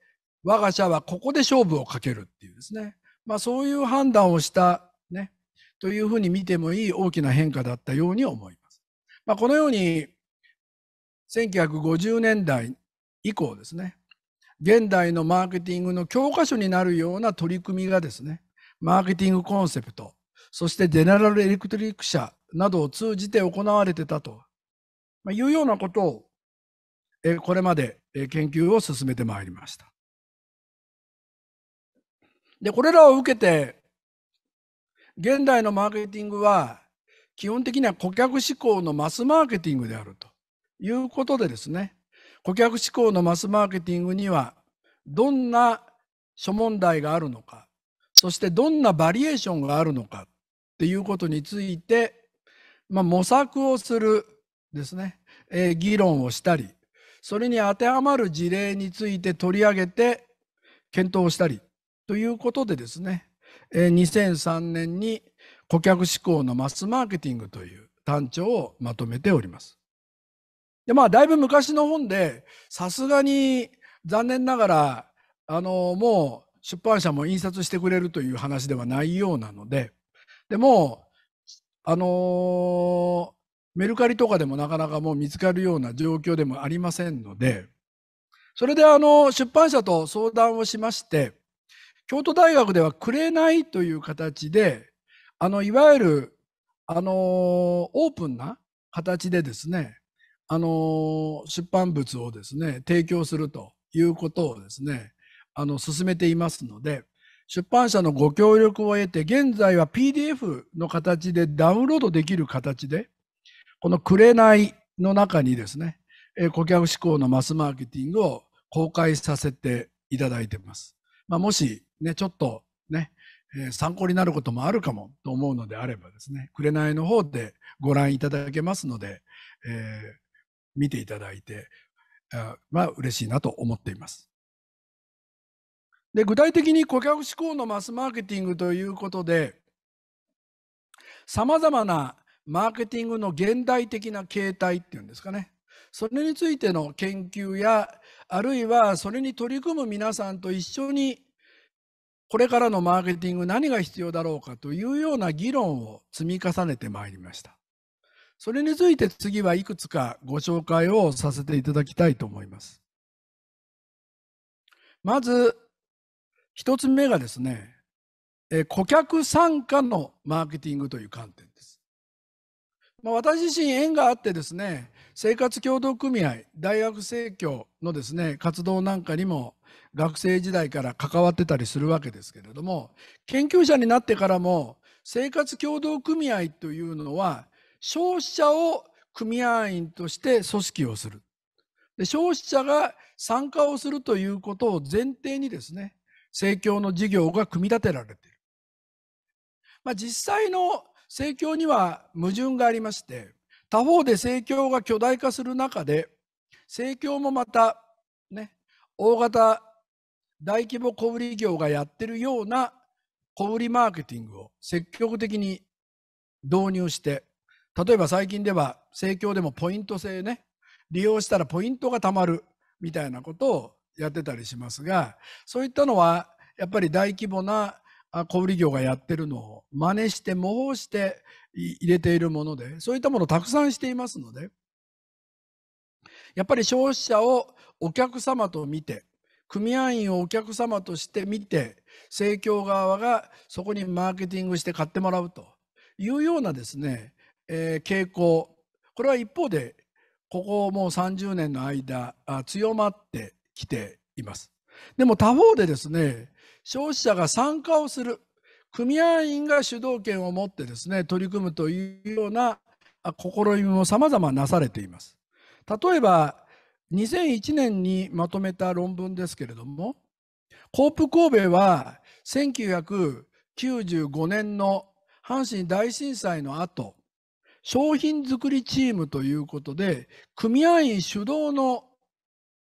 我が社はここで勝負をかけるっていうですね。まあそういう判断をしたね、というふうに見てもいい大きな変化だったように思います。まあこのように、1950年代以降ですね、現代のマーケティングの教科書になるような取り組みがですね、マーケティングコンセプト、そしてジェネラルエレクトリック社などを通じて行われてたと、まあ、いうようなことを、これまで研究を進めてまいりました。で、これらを受けて、現代のマーケティングは、基本的には顧客志向のマスマーケティングであるということでですね、顧客志向のマスマーケティングには、どんな諸問題があるのか、そしてどんなバリエーションがあるのかっていうことについて、まあ、模索をするですね、えー、議論をしたり、それに当てはまる事例について取り上げて検討したりということでですね、えー、2003年に顧客志向のマスマーケティングという単調をまとめております。で、まあ、だいぶ昔の本で、さすがに残念ながら、あの、もう出版社も印刷してくれるという話ではないようなので、でも、あのメルカリとかでもなかなかもう見つかるような状況でもありませんので、それであの、出版社と相談をしまして、京都大学ではくれないという形で、あの、いわゆる、あのオープンな形でですね、あの出版物をですね、提供するということをですね、あの、進めていますので、出版社のご協力を得て、現在は PDF の形でダウンロードできる形で、このくれないの中にですね、え顧客志向のマスマーケティングを公開させていただいています。まあ、もしね、ちょっとね、えー、参考になることもあるかもと思うのであればですね、紅の方でご覧いただけますので、えー、見ていただいて、まあ、嬉しいなと思っています。で具体的に顧客志向のマスマーケティングということで、さまざまなマーケティングの現代的な形態っていうんですかね、それについての研究や、あるいはそれに取り組む皆さんと一緒にこれからのマーケティング何が必要だろうかというような議論を積み重ねてまいりました。それについて次はいくつかご紹介をさせていただきたいと思います。まず、一つ目がですね、顧客参加のマーケティングという観点です。まあ、私自身縁があってですね、生活協同組合、大学生協のですね、活動なんかにも学生時代から関わってたりするわけですけれども研究者になってからも生活協同組合というのは消費者を組合員として組織をするで消費者が参加をするということを前提にですね政教の事業が組み立てられている、まあ、実際の政教には矛盾がありまして他方で政教が巨大化する中で政教もまたね大型大規模小売業がやってるような小売マーケティングを積極的に導入して例えば最近では生協でもポイント制ね利用したらポイントがたまるみたいなことをやってたりしますがそういったのはやっぱり大規模な小売業がやってるのを真似して模倣して入れているものでそういったものをたくさんしていますのでやっぱり消費者をお客様と見て組合員をお客様として見て、政教側がそこにマーケティングして買ってもらうというようなですね、えー、傾向、これは一方で、ここもう30年の間、強まってきています。でも他方でですね、消費者が参加をする、組合員が主導権を持ってですね、取り組むというような試みも様々なされています。例えば、2001年にまとめた論文ですけれどもコープ神戸は1995年の阪神大震災の後商品作りチームということで組合員主導の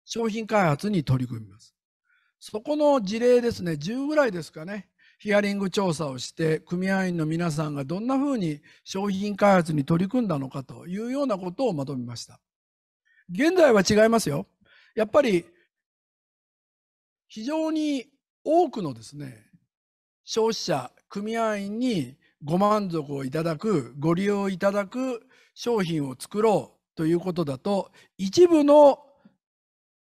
商品開発に取り組みます。そこの事例ですね10ぐらいですかねヒアリング調査をして組合員の皆さんがどんなふうに商品開発に取り組んだのかというようなことをまとめました。現在は違いますよ。やっぱり、非常に多くのですね、消費者、組合員にご満足をいただく、ご利用いただく商品を作ろうということだと、一部の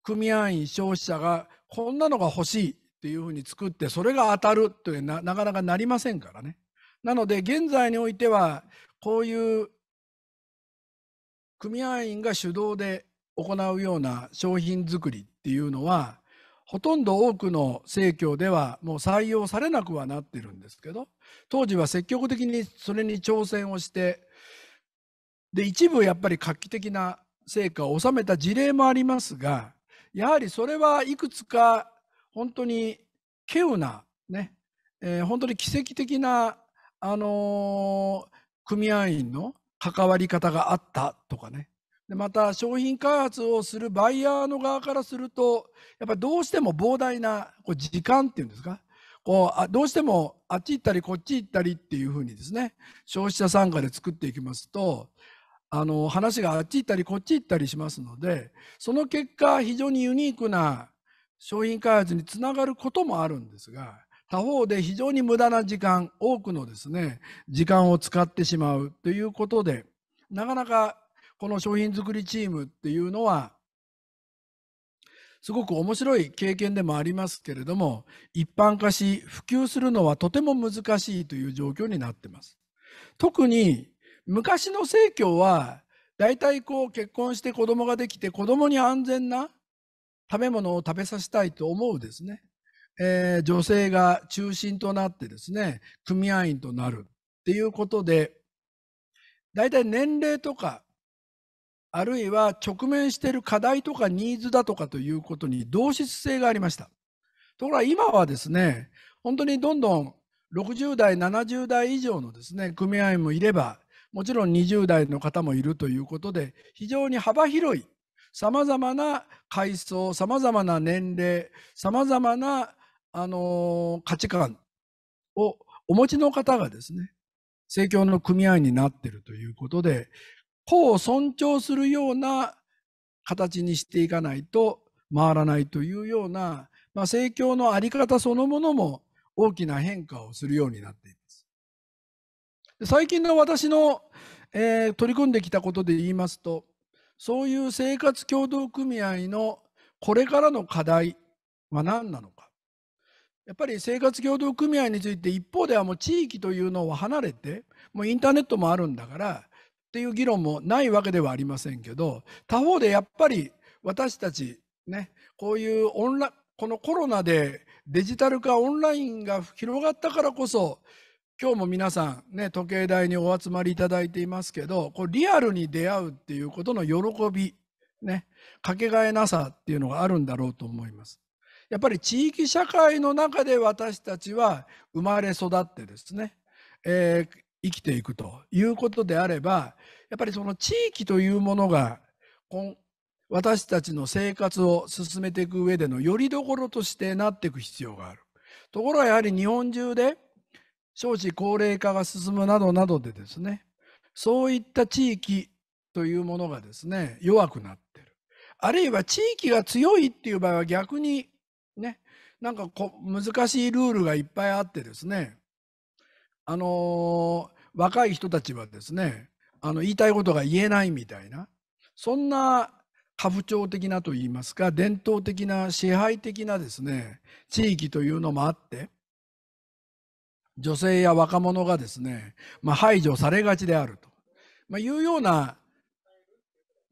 組合員、消費者がこんなのが欲しいというふうに作って、それが当たるというななかなかなりませんからね。なので、現在においては、こういう組合員が主導で行うような商品作りっていうのはほとんど多くの政教ではもう採用されなくはなってるんですけど当時は積極的にそれに挑戦をしてで一部やっぱり画期的な成果を収めた事例もありますがやはりそれはいくつか本当に稀有なね、えー、本当に奇跡的な、あのー、組合員の関わり方があったとかね。でまた商品開発をするバイヤーの側からするとやっぱりどうしても膨大なこう時間っていうんですかこうあどうしてもあっち行ったりこっち行ったりっていうふうにですね消費者参加で作っていきますとあの話があっち行ったりこっち行ったりしますのでその結果非常にユニークな商品開発につながることもあるんですが他方で非常に無駄な時間、多くのですね、時間を使ってしまうということで、なかなかこの商品作りチームっていうのは、すごく面白い経験でもありますけれども、一般化し、普及するのはとても難しいという状況になってます。特に、昔の政教は、大体こう結婚して子供ができて、子供に安全な食べ物を食べさせたいと思うですね。えー、女性が中心となってですね、組合員となるっていうことで、大体年齢とか、あるいは直面している課題とかニーズだとかということに同質性がありました。ところが今はですね、本当にどんどん60代、70代以上のですね、組合員もいれば、もちろん20代の方もいるということで、非常に幅広い、さまざまな階層、さまざまな年齢、さまざまなあの価値観をお持ちの方がですね、政教の組合になっているということで、個を尊重するような形にしていかないと回らないというような、まあ、政教のあり方そのものも大きな変化をするようになっています。最近の私の、えー、取り組んできたことで言いますと、そういう生活協同組合のこれからの課題は何なのか。やっぱり生活協同組合について一方ではもう地域というのを離れてもうインターネットもあるんだからっていう議論もないわけではありませんけど他方でやっぱり私たちねこういうオンラこのコロナでデジタル化オンラインが広がったからこそ今日も皆さんね時計台にお集まりいただいていますけどこうリアルに出会うっていうことの喜びねかけがえなさっていうのがあるんだろうと思います。やっぱり地域社会の中で私たちは生まれ育ってですね、えー、生きていくということであればやっぱりその地域というものが私たちの生活を進めていく上でのよりどころとしてなっていく必要がある。ところがやはり日本中で少子高齢化が進むなどなどでですねそういった地域というものがですね弱くなってるあるいは地域が強いっていう場合は逆にね、なんかこ難しいルールがいっぱいあってですね、あのー、若い人たちはですね、あの言いたいことが言えないみたいな、そんな家父長的なといいますか、伝統的な支配的なですね、地域というのもあって、女性や若者がですね、まあ、排除されがちであると、まあ、いうような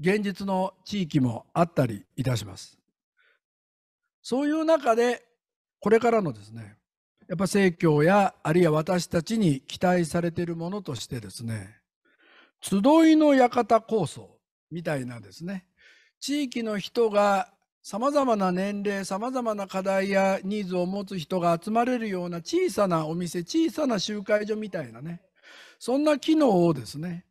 現実の地域もあったりいたします。そういう中で、これからのですね、やっぱ政教や、あるいは私たちに期待されているものとしてですね、集いの館構想みたいなですね、地域の人がさまざまな年齢さまざまな課題やニーズを持つ人が集まれるような小さなお店小さな集会所みたいなねそんな機能をですね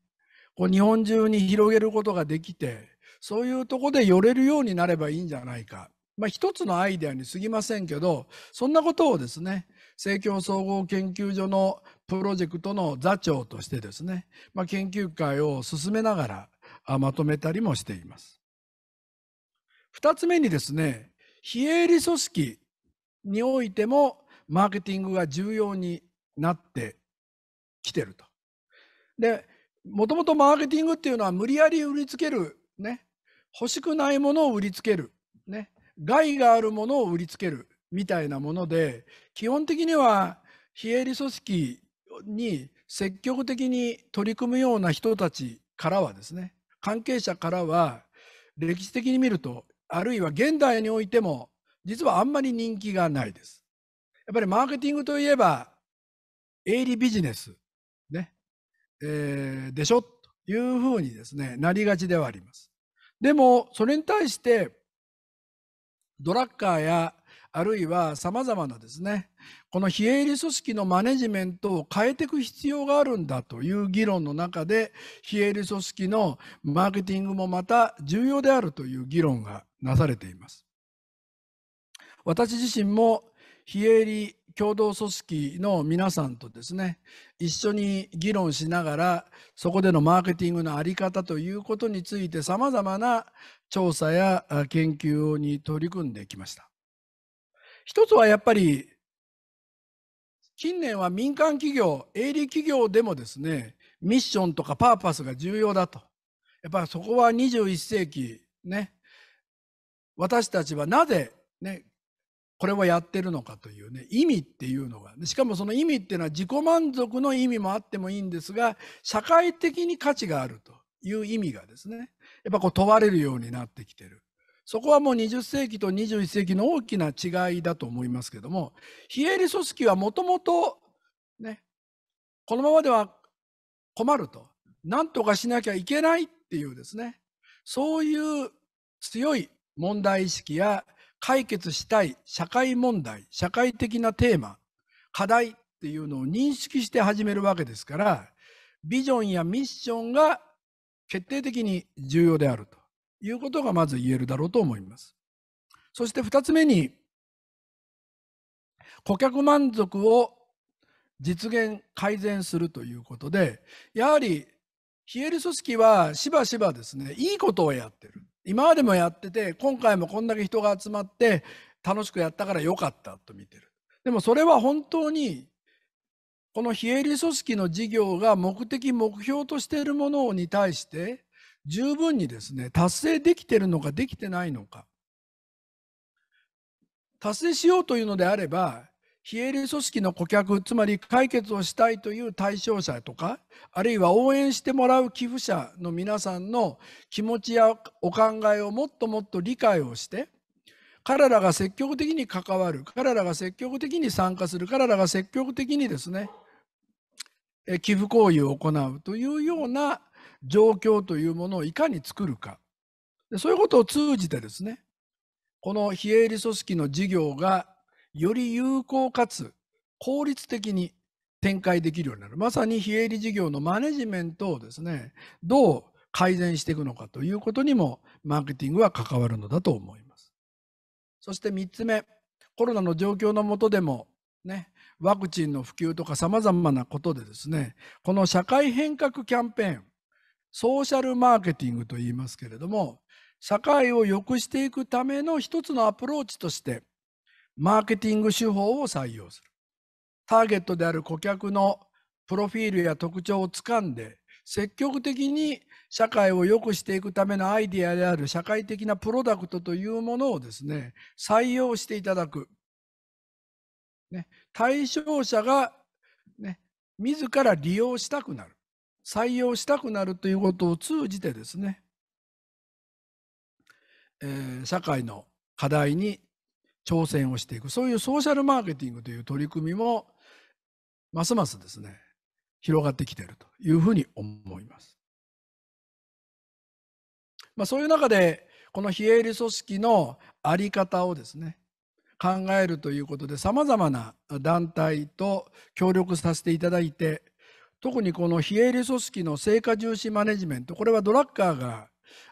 こう日本中に広げることができてそういうとこで寄れるようになればいいんじゃないかまあ、一つのアイデアに過ぎませんけどそんなことをですね政教総合研究所のプロジェクトの座長としてですね、まあ、研究会を進めながらまとめたりもしています。二つ目にですね非営利組織においてもマーケティングが重要になってきてると。でもともとマーケティングっていうのは無理やり売りつけるね欲しくないものを売りつけるね害があるものを売りつけるみたいなもので基本的には非営利組織に積極的に取り組むような人たちからはですね関係者からは歴史的に見るとあるいは現代においても実はあんまり人気がないです。やっぱりマーケティングといえば営利ビジネス、ねえー、でしょというふうにですねなりがちではあります。でもそれに対してドラッカーやあるいはさまざまなですねこの非営利組織のマネジメントを変えていく必要があるんだという議論の中で非営利組織のマーケティングもまた重要であるという議論がなされています私自身も非営利共同組織の皆さんとですね一緒に議論しながらそこでのマーケティングの在り方ということについてさまざまな調査や研究に取り組んできました。一つはやっぱり近年は民間企業営利企業でもですねミッションとかパーパスが重要だとやっぱりそこは21世紀ね私たちはなぜ、ね、これをやってるのかというね意味っていうのがしかもその意味っていうのは自己満足の意味もあってもいいんですが社会的に価値があるという意味がですねやっぱこう問われるようになってきてる。そこはもう20世紀と21世紀の大きな違いだと思いますけども、非営利組織はもともと、ね、このままでは困ると、なんとかしなきゃいけないっていうですね、そういう強い問題意識や解決したい社会問題、社会的なテーマ、課題っていうのを認識して始めるわけですから、ビジョンやミッションが決定的に重要であるということがまず言えるだろうと思います。そして2つ目に顧客満足を実現改善するということでやはり冷える組織はしばしばですねいいことをやってる今までもやってて今回もこんだけ人が集まって楽しくやったから良かったと見てるでもそれは本当にこの非営利組織の事業が目的目標としているものに対して十分にですね達成できているのかできてないのか達成しようというのであれば非営利組織の顧客つまり解決をしたいという対象者とかあるいは応援してもらう寄付者の皆さんの気持ちやお考えをもっともっと理解をして彼らが積極的に関わる、彼らが積極的に参加する、彼らが積極的にですね、寄付行為を行うというような状況というものをいかに作るか。そういうことを通じてですね、この非営利組織の事業がより有効かつ効率的に展開できるようになる。まさに非営利事業のマネジメントをですね、どう改善していくのかということにもマーケティングは関わるのだと思います。そして3つ目、コロナの状況の下でも、ね、ワクチンの普及とかさまざまなことでですね、この社会変革キャンペーン、ソーシャルマーケティングと言いますけれども、社会を良くしていくための一つのアプローチとして、マーケティング手法を採用する。ターゲットである顧客のプロフィールや特徴をつかんで、積極的に社会を良くしていくためのアイディアである社会的なプロダクトというものをですね、採用していただく。ね、対象者が、ね、自ら利用したくなる。採用したくなるということを通じてですね、えー、社会の課題に挑戦をしていく。そういうソーシャルマーケティングという取り組みも、ますますですね、広がってきているというふうに思います。まあ、そういう中でこの非営利組織の在り方をですね考えるということでさまざまな団体と協力させていただいて特にこの非営利組織の成果重視マネジメントこれはドラッカーが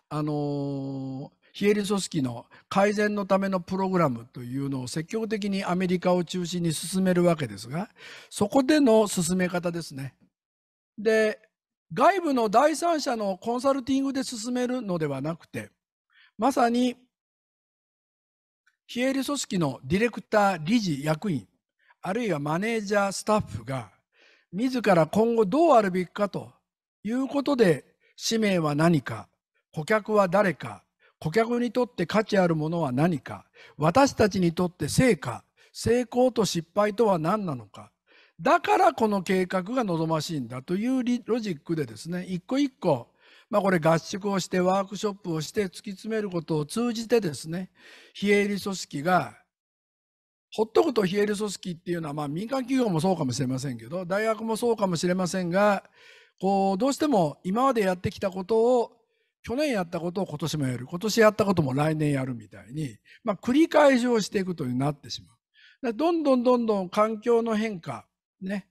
あの非営利組織の改善のためのプログラムというのを積極的にアメリカを中心に進めるわけですがそこでの進め方ですねで外部の第三者のコンサルティングで進めるのではなくてまさに非営利組織のディレクター理事役員あるいはマネージャースタッフが自ら今後どうあるべきかということで使命は何か顧客は誰か顧客にとって価値あるものは何か私たちにとって成果成功と失敗とは何なのかだからこの計画が望ましいんだというロジックでですね一個一個まあ、これ合宿をしてワークショップをして突き詰めることを通じてですね非営利組織がほっとくと非営利組織っていうのは、まあ、民間企業もそうかもしれませんけど大学もそうかもしれませんがこうどうしても今までやってきたことを去年やったことを今年もやる今年やったことも来年やるみたいに、まあ、繰り返しをしていくというなってしまう。どんどんどんどん環境の変化ね、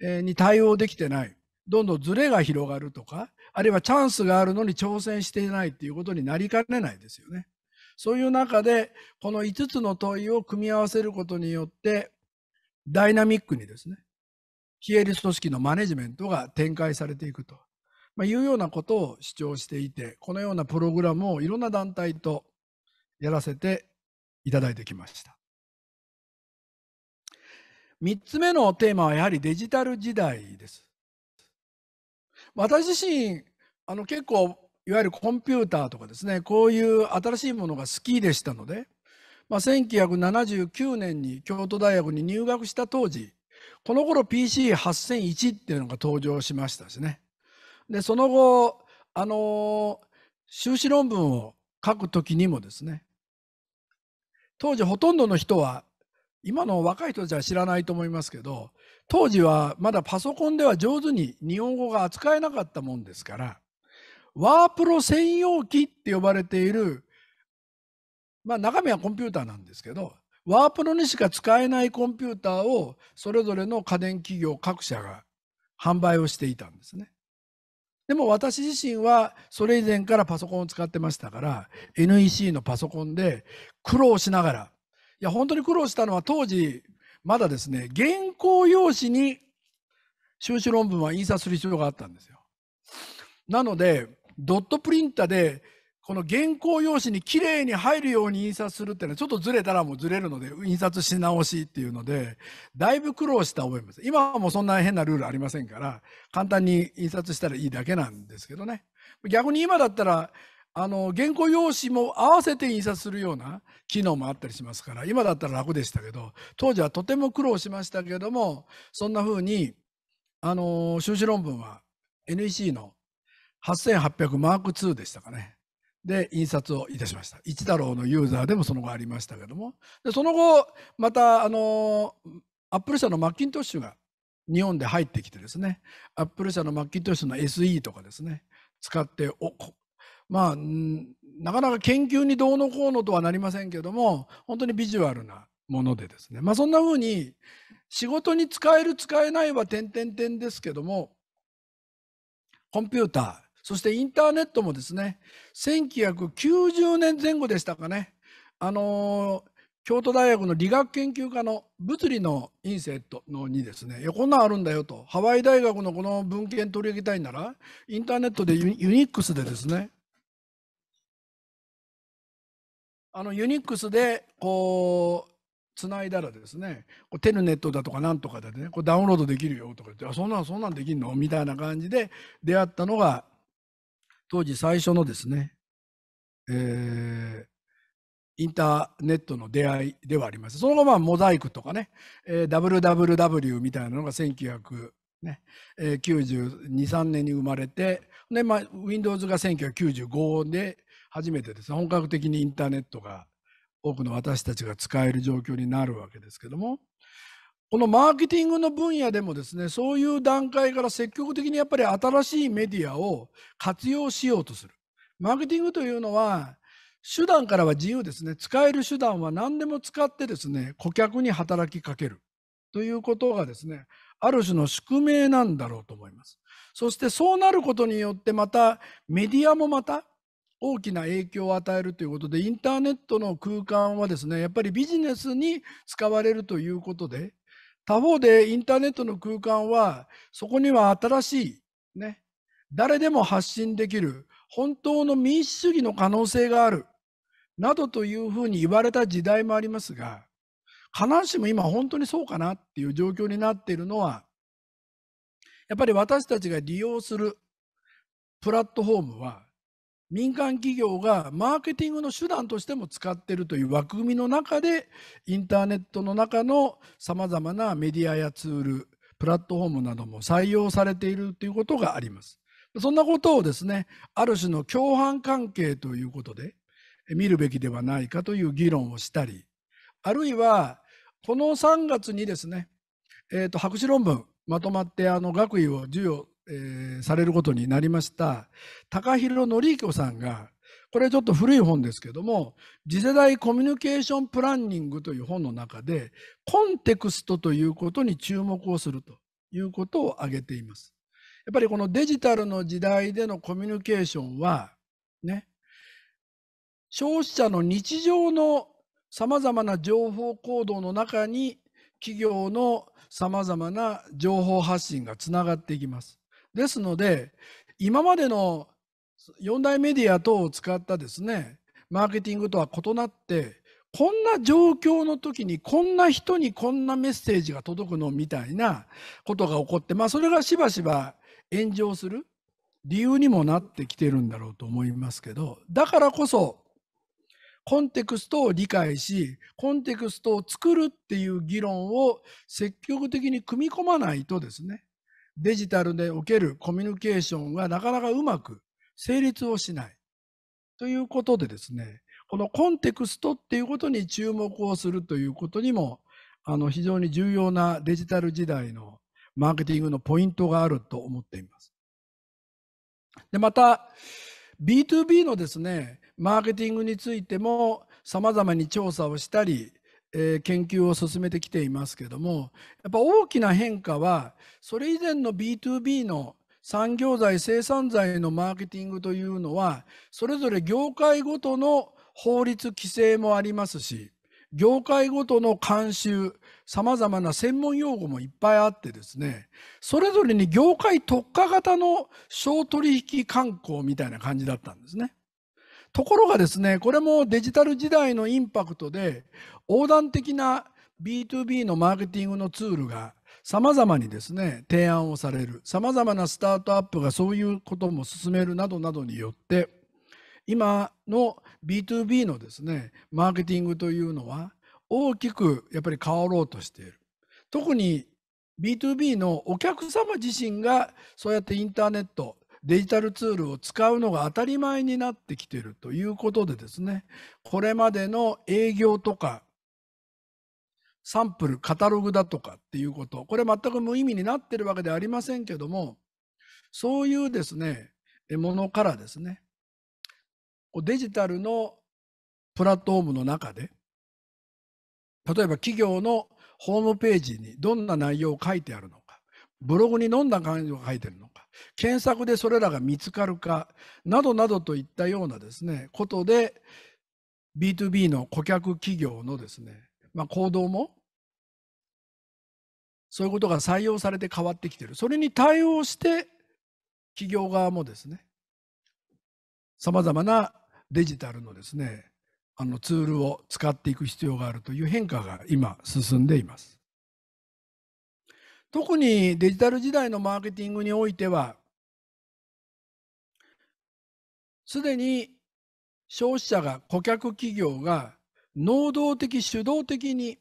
えー、に対応できてない。どんどんズレが広がるとか、あるいはチャンスがあるのに挑戦していないっていうことになりかねないですよね。そういう中で、この5つの問いを組み合わせることによって、ダイナミックにですね、非営利組織のマネジメントが展開されていくと、いうようなことを主張していて、このようなプログラムをいろんな団体とやらせていただいてきました。3つ目のテーマはやはりデジタル時代です。私自身あの結構いわゆるコンピューターとかですねこういう新しいものが好きでしたので、まあ、1979年に京都大学に入学した当時この頃 PC8001 っていうのが登場しましたしねでその後あの修士論文を書く時にもですね当時ほとんどの人は今の若い人たちは知らないと思いますけど当時はまだパソコンでは上手に日本語が扱えなかったもんですからワープロ専用機って呼ばれている、まあ、中身はコンピューターなんですけどワープロにしか使えないコンピューターをそれぞれの家電企業各社が販売をしていたんですね。でも私自身はそれ以前からパソコンを使ってましたから NEC のパソコンで苦労しながらや、本当に苦労したのは当時、まだですね、原稿用紙に修士論文は印刷する必要があったんですよ。なので、ドットプリンターで、この原稿用紙にきれいに入るように印刷するっていうのは、ちょっとずれたらもうずれるので、印刷し直しっていうので、だいぶ苦労した覚えます。今はもうそんな変なルールありませんから、簡単に印刷したらいいだけなんですけどね。逆に今だったら、あの原稿用紙も合わせて印刷するような機能もあったりしますから今だったら楽でしたけど当時はとても苦労しましたけどもそんな風にあの修士論文は NEC の8800マーク2でしたかねで印刷をいたしました一太郎のユーザーでもその後ありましたけどもでその後またあのアップル社のマッキントッシュが日本で入ってきてですねアップル社のマッキントッシュの SE とかですね使っておこまあなかなか研究にどうのこうのとはなりませんけども本当にビジュアルなものでですねまあそんな風に仕事に使える使えないは点々点ですけどもコンピューターそしてインターネットもですね1990年前後でしたかねあのー京都大学の理学研究科の物理のインセットのにですねいやこんなんあるんだよとハワイ大学のこの文献取り上げたいならインターネットでユニックスでですねあのユニックスでこうつないだらですねテルネットだとかなんとかでねこうダウンロードできるよとか言ってあそんなんそんなんできんのみたいな感じで出会ったのが当時最初のですね、えー、インターネットの出会いではあります。その後まあモザイクとかね、えー、WWW みたいなのが1992、ねえー、3年に生まれてで、まあ、Windows が1995で初めてです本格的にインターネットが多くの私たちが使える状況になるわけですけどもこのマーケティングの分野でもですねそういう段階から積極的にやっぱり新しいメディアを活用しようとするマーケティングというのは手段からは自由ですね使える手段は何でも使ってですね顧客に働きかけるということがですねある種の宿命なんだろうと思いますそしてそうなることによってまたメディアもまた大きな影響を与えるということで、インターネットの空間はですね、やっぱりビジネスに使われるということで、他方でインターネットの空間は、そこには新しい、ね、誰でも発信できる、本当の民主主義の可能性がある、などというふうに言われた時代もありますが、必ずしも今本当にそうかなっていう状況になっているのは、やっぱり私たちが利用するプラットフォームは、民間企業がマーケティングの手段としても使ってるという枠組みの中でインターネットの中のさまざまなメディアやツールプラットフォームなども採用されているということがあります。そんなことをですねある種の共犯関係ということで見るべきではないかという議論をしたりあるいはこの3月にですね、えーと博士論文まとまってあの学位を授与えー、されることになりました高広典彦さんがこれちょっと古い本ですけども次世代コミュニケーションプランニングという本の中でコンテクストということに注目をするということを挙げています。やっぱりこのデジタルの時代でのコミュニケーションはね消費者の日常のさまざまな情報行動の中に企業のさまざまな情報発信がつながっていきます。ですので、今までの4大メディア等を使ったですね、マーケティングとは異なって、こんな状況の時にこんな人にこんなメッセージが届くのみたいなことが起こって、まあ、それがしばしば炎上する理由にもなってきてるんだろうと思いますけどだからこそコンテクストを理解しコンテクストを作るっていう議論を積極的に組み込まないとですねデジタルでおけるコミュニケーションがなかなかうまく成立をしない。ということでですね、このコンテクストっていうことに注目をするということにも、あの非常に重要なデジタル時代のマーケティングのポイントがあると思っています。で、また、B2B のですね、マーケティングについても様々に調査をしたり、え研究を進めてきていますけどもやっぱ大きな変化はそれ以前の B2B の産業財生産財のマーケティングというのはそれぞれ業界ごとの法律規制もありますし業界ごとの慣習さまざまな専門用語もいっぱいあってですねそれぞれに業界特化型の商取引慣行みたいな感じだったんですね。ところがですね、これもデジタル時代のインパクトで、横断的な B2B のマーケティングのツールがさまざまにですね提案をされるさまざまなスタートアップがそういうことも進めるなどなどによって今の B2B のですねマーケティングというのは大きくやっぱり変わろうとしている特に B2B のお客様自身がそうやってインターネットデジタルツールを使うのが当たり前になってきてるということでですね、これまでの営業とか、サンプル、カタログだとかっていうこと、これ全く無意味になってるわけではありませんけども、そういうですね、ものからですね、デジタルのプラットフォームの中で、例えば企業のホームページにどんな内容を書いてあるのか、ブログにどんな感じを書いてるのか、検索でそれらが見つかるかなどなどといったようなですねことで B2B の顧客企業のですね、まあ、行動もそういうことが採用されて変わってきてるそれに対応して企業側もですねさまざまなデジタルのですねあのツールを使っていく必要があるという変化が今進んでいます。特にデジタル時代のマーケティングにおいては、すでに消費者が、顧客企業が能動的、主導的に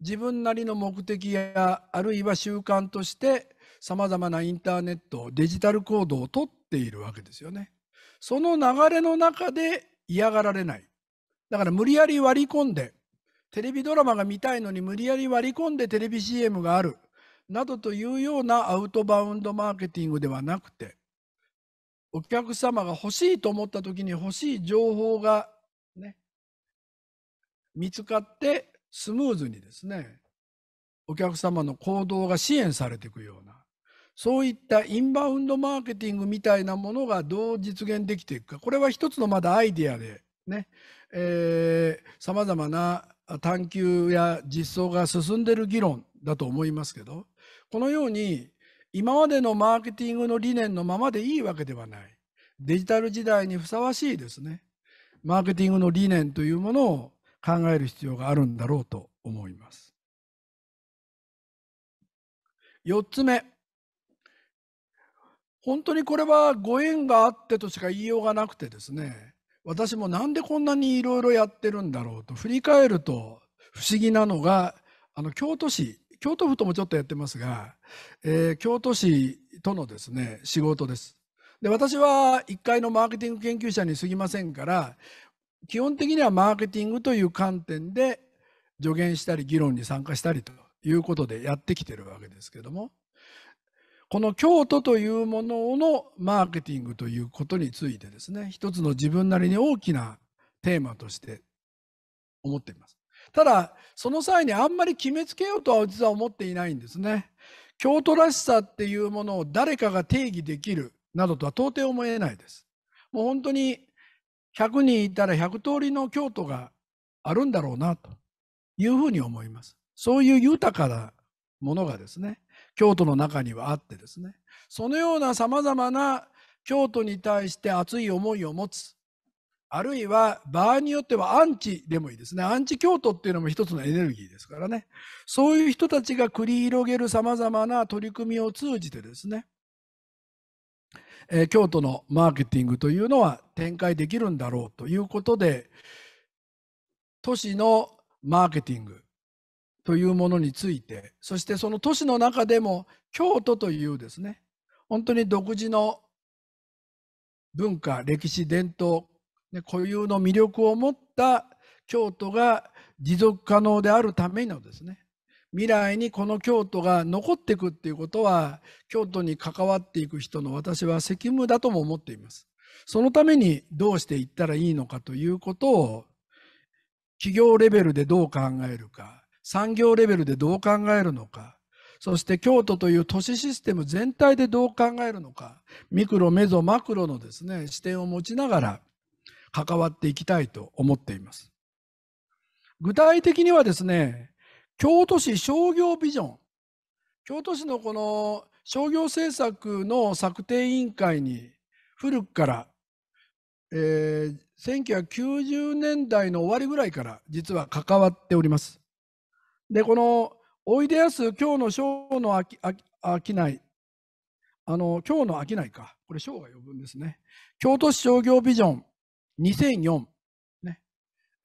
自分なりの目的やあるいは習慣としてさまざまなインターネットデジタル行動をとっているわけですよね。その流れの中で嫌がられない。だから無理やり割り込んでテレビドラマが見たいのに無理やり割り込んでテレビ CM がある。などというようなアウトバウンドマーケティングではなくてお客様が欲しいと思った時に欲しい情報がね見つかってスムーズにですねお客様の行動が支援されていくようなそういったインバウンドマーケティングみたいなものがどう実現できていくかこれは一つのまだアイデアでねさまざまな探求や実装が進んでる議論だと思いますけどこのように今までのマーケティングの理念のままでいいわけではないデジタル時代にふさわしいですねマーケティングの理念というものを考える必要があるんだろうと思います4つ目本当にこれはご縁があってとしか言いようがなくてですね私もなんでこんなにいろいろやってるんだろうと振り返ると不思議なのがあの京都市京都府ともちょっとやってますが、えー、京都市とのですね仕事です。で私は1階のマーケティング研究者にすぎませんから基本的にはマーケティングという観点で助言したり議論に参加したりということでやってきてるわけですけどもこの京都というもののマーケティングということについてですね一つの自分なりに大きなテーマとして思っています。ただその際にあんまり決めつけようとは実は思っていないんですね。京都らしさっていうものを誰かが定義できるなどとは到底思えないです。もう本当に100人いたら100通りの京都があるんだろうなというふうに思います。そういう豊かなものがですね、京都の中にはあってですね、そのようなさまざまな京都に対して熱い思いを持つあるいは場合によってはアンチでもいいですね。アンチ教徒っていうのも一つのエネルギーですからね。そういう人たちが繰り広げる様々な取り組みを通じてですね、えー、京都のマーケティングというのは展開できるんだろうということで、都市のマーケティングというものについて、そしてその都市の中でも京都というですね、本当に独自の文化、歴史、伝統、ね、固有の魅力を持った京都が持続可能であるためのですね未来にこの京都が残っていくっていうことは京都に関わっていく人の私は責務だとも思っています。そのためにどうしていったらいいのかということを企業レベルでどう考えるか産業レベルでどう考えるのかそして京都という都市システム全体でどう考えるのかミクロメゾマクロのですね視点を持ちながら関わっていきたいと思っています。具体的にはですね、京都市商業ビジョン、京都市のこの商業政策の策定委員会に古くから、えー、1990年代の終わりぐらいから実は関わっております。で、このおいでやす今日の章の商い、あの、今日の商いか、これ章が余分ですね。京都市商業ビジョン2004、ね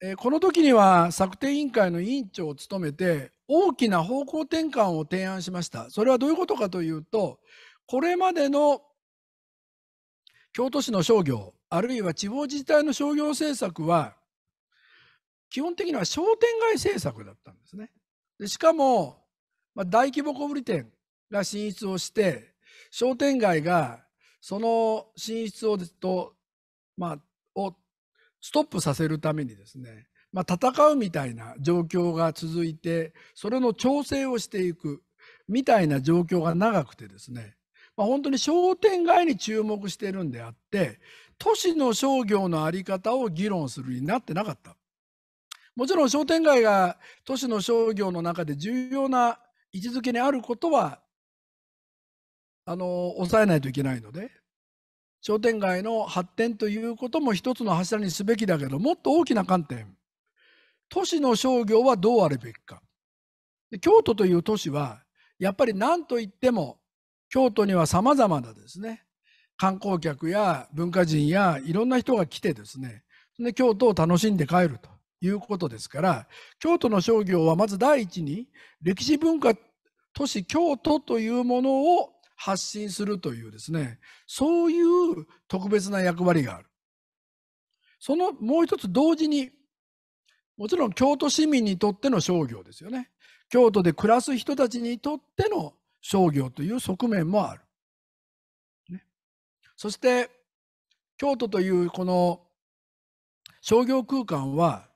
えー、この時には策定委員会の委員長を務めて大きな方向転換を提案しましたそれはどういうことかというとこれまでの京都市の商業あるいは地方自治体の商業政策は基本的には商店街政策だったんですね。でしかも、まあ、大規模小売店が進出をして商店街がその進出をと、まあ、ストップさせるためにですね、まあ、戦うみたいな状況が続いてそれの調整をしていくみたいな状況が長くてですね、まあ、本当に商店街に注目してるんであって都市の商業の在り方を議論するになってなかった。もちろん商店街が都市の商業の中で重要な位置づけにあることはあの抑えないといけないので商店街の発展ということも一つの柱にすべきだけどもっと大きな観点都市の商業はどうあるべきか京都という都市はやっぱり何といっても京都にはさまざまなですね観光客や文化人やいろんな人が来てですねで京都を楽しんで帰るということですから京都の商業はまず第一に歴史文化都市京都というものを発信するというですね、そういう特別な役割がある。そのもう一つ同時に、もちろん京都市民にとっての商業ですよね。京都で暮らす人たちにとっての商業という側面もある。ね、そして、京都というこの商業空間は、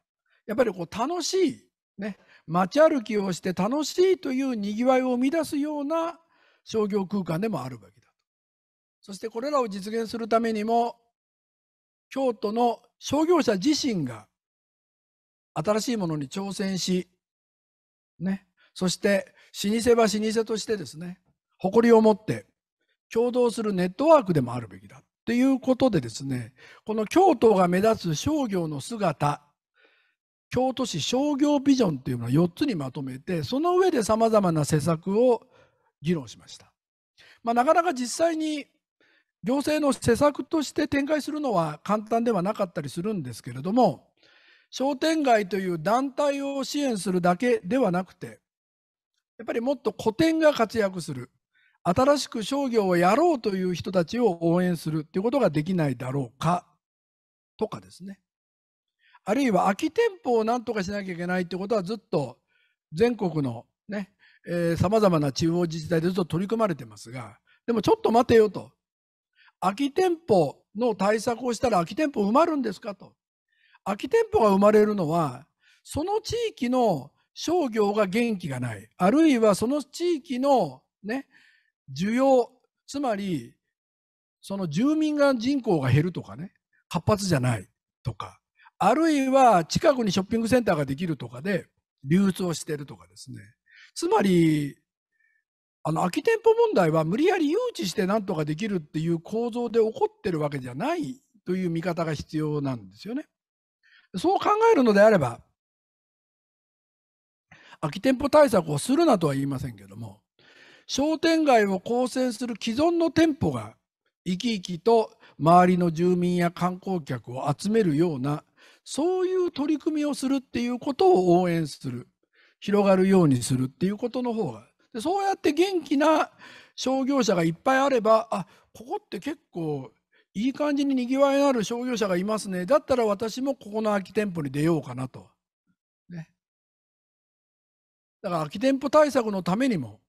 やっぱりこう楽しい、ね、街歩きをして楽しいというにぎわいを生み出すような商業空間でもあるべきだと。そしてこれらを実現するためにも、京都の商業者自身が新しいものに挑戦し、ね、そして老舗は老舗としてですね、誇りを持って共同するネットワークでもあるべきだ。ということでですね、この京都が目立つ商業の姿、京都市商業ビジョンというのを4つにまとめて、その上でさまざまな施策を議論しました。まあ、なかなか実際に行政の施策として展開するのは簡単ではなかったりするんですけれども商店街という団体を支援するだけではなくてやっぱりもっと古典が活躍する新しく商業をやろうという人たちを応援するということができないだろうかとかですねあるいは空き店舗をなんとかしなきゃいけないってことはずっと全国のさまざまな地方自治体でずっと取り組まれてますが、でもちょっと待てよと。空き店舗の対策をしたら空き店舗埋まるんですかと。空き店舗が生まれるのは、その地域の商業が元気がない。あるいはその地域のね、需要、つまり、その住民が人口が減るとかね、活発じゃないとか、あるいは近くにショッピングセンターができるとかで流通をしてるとかですね。つまり、あの空き店舗問題は無理やり誘致してなんとかできるっていう構造で起こってるわけじゃないという見方が必要なんですよね。そう考えるのであれば、空き店舗対策をするなとは言いませんけども、商店街を構成する既存の店舗が生き生きと周りの住民や観光客を集めるようなそういう取り組みをするっていうことを応援する広がるようにするっていうことの方がでそうやって元気な商業者がいっぱいあればあここって結構いい感じににぎわいのある商業者がいますねだったら私もここの空き店舗に出ようかなと。ね、だから空き店舗対策のためにも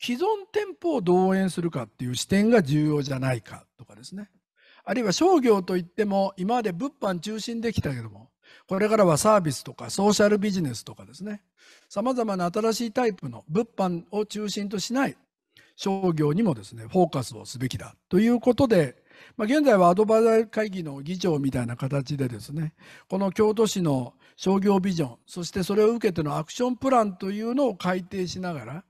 既存店舗を動員するかっていう視点が重要じゃないかとかですねあるいは商業といっても今まで物販中心できたけどもこれからはサービスとかソーシャルビジネスとかですね、様々な新しいタイプの物販を中心としない商業にもですね、フォーカスをすべきだということで、まあ、現在はアドバイザー会議の議長みたいな形でですね、この京都市の商業ビジョン、そしてそれを受けてのアクションプランというのを改定しながら、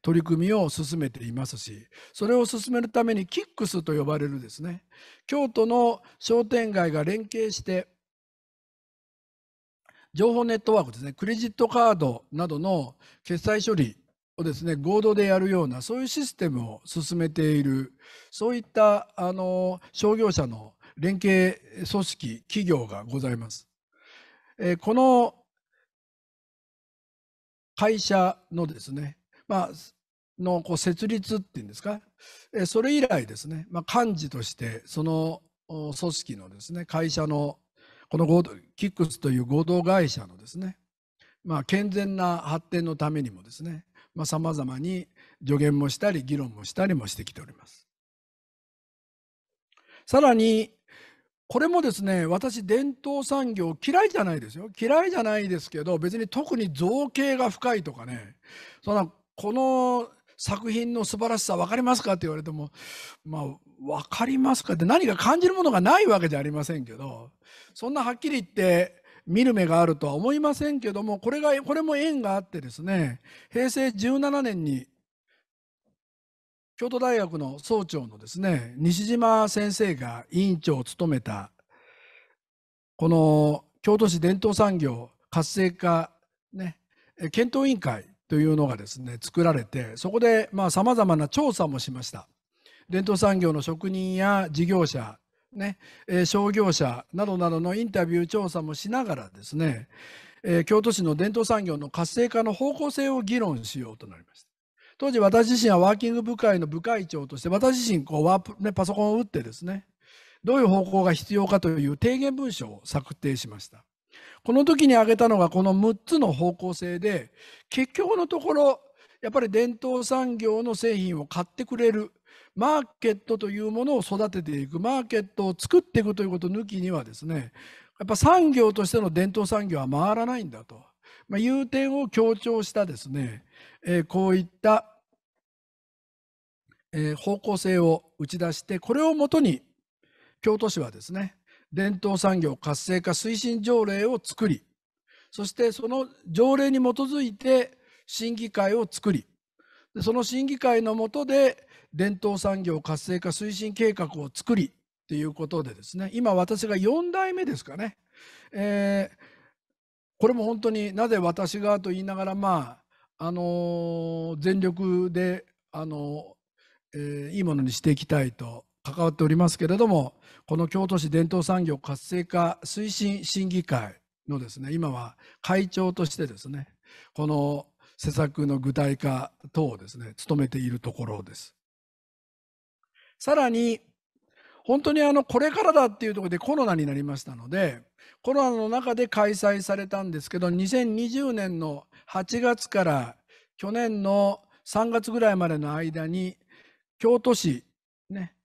取り組みを進めていますしそれを進めるためにキックスと呼ばれるですね京都の商店街が連携して情報ネットワークですね、クレジットカードなどの決済処理をですね、合同でやるような、そういうシステムを進めている、そういった、あの、商業者の連携組織、企業がございます。えこの会社のですね、まあ、のこう設立っていうんですか、えそれ以来ですね、まあ、幹事として、その組織のですね、会社のこの合同キックスという合同会社のですね、まあ、健全な発展のためにもですねさまざ、あ、まに助言もしたり議論もしたりもしてきております。さらにこれもですね私伝統産業嫌いじゃないですよ嫌いじゃないですけど別に特に造形が深いとかねそんなこの作品の素晴らしさ分かりますかって言われても、まあ、分かりますかって何か感じるものがないわけじゃありませんけど、そんなはっきり言って、見る目があるとは思いませんけども、これが、これも縁があってですね、平成17年に、京都大学の総長のですね、西島先生が委員長を務めた、この京都市伝統産業活性化、ね、検討委員会というのがですね作られてそこでさまざ、あ、まな調査もしました伝統産業の職人や事業者、ねえー、商業者などなどのインタビュー調査もしながらですね、えー、京都市の伝統産業の活性化の方向性を議論しようとなりました当時私自身はワーキング部会の部会長として私自身こうワープ、ね、パソコンを打ってですねどういう方向が必要かという提言文書を策定しましたこの時に挙げたのがこの6つの方向性で結局のところやっぱり伝統産業の製品を買ってくれるマーケットというものを育てていくマーケットを作っていくということ抜きにはですねやっぱ産業としての伝統産業は回らないんだと、まあ、いう点を強調したですね、えー、こういった、えー、方向性を打ち出してこれをもとに京都市はですね伝統産業活性化推進条例を作り、そしてその条例に基づいて審議会を作り、その審議会の下で伝統産業活性化推進計画を作りということでですね、今私が4代目ですかね、えー、これも本当になぜ私がと言いながら、まあ、あのー、全力で、あのーえー、いいものにしていきたいと関わっておりますけれどもこの京都市伝統産業活性化推進審議会のですね今は会長としてですねこの施策の具体化等をですね務めているところです。さらに本当にあのこれからだっていうところでコロナになりましたのでコロナの中で開催されたんですけど2020年の8月から去年の3月ぐらいまでの間に京都市ね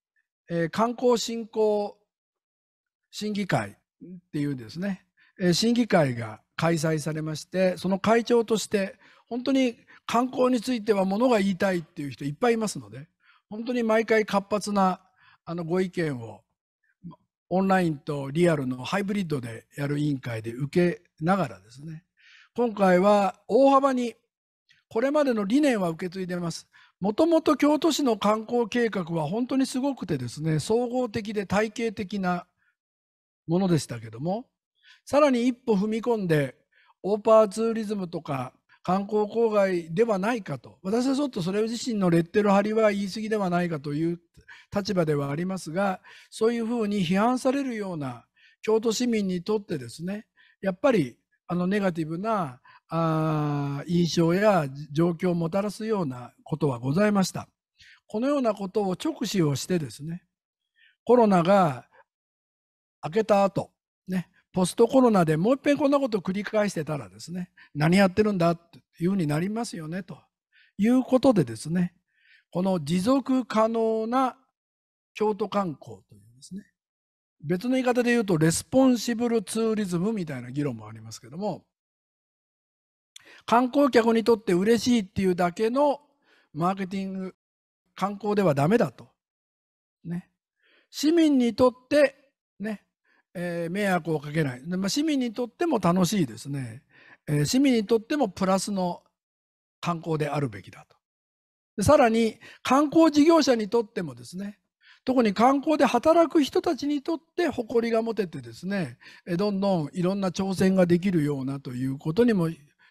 えー、観光振興審議会っていうですね、えー、審議会が開催されまして、その会長として、本当に観光についてはものが言いたいっていう人いっぱいいますので、本当に毎回活発なあのご意見をオンラインとリアルのハイブリッドでやる委員会で受けながらですね、今回は大幅にこれまでの理念は受け継いでます。もともと京都市の観光計画は本当にすごくてですね、総合的で体系的なものでしたけども、さらに一歩踏み込んで、オーパーツーリズムとか観光郊外ではないかと、私はちょっとそれ自身のレッテル張りは言い過ぎではないかという立場ではありますが、そういうふうに批判されるような京都市民にとってですね、やっぱりあのネガティブなあ印象や状況をもたらすようなことはございました。このようなことを直視をしてですね、コロナが明けた後、ね、ポストコロナでもう一遍こんなことを繰り返してたらですね、何やってるんだっていうふうになりますよね、ということでですね、この持続可能な京都観光というですね、別の言い方で言うとレスポンシブルツーリズムみたいな議論もありますけども、観光客にとって嬉しいっていうだけのマーケティング、観光ではダメだと。ね。市民にとって、ね、えー、迷惑をかけない。でまあ、市民にとっても楽しいですね、えー。市民にとってもプラスの観光であるべきだと。でさらに、観光事業者にとってもですね、特に観光で働く人たちにとって誇りが持ててですね、どんどんいろんな挑戦ができるようなということにも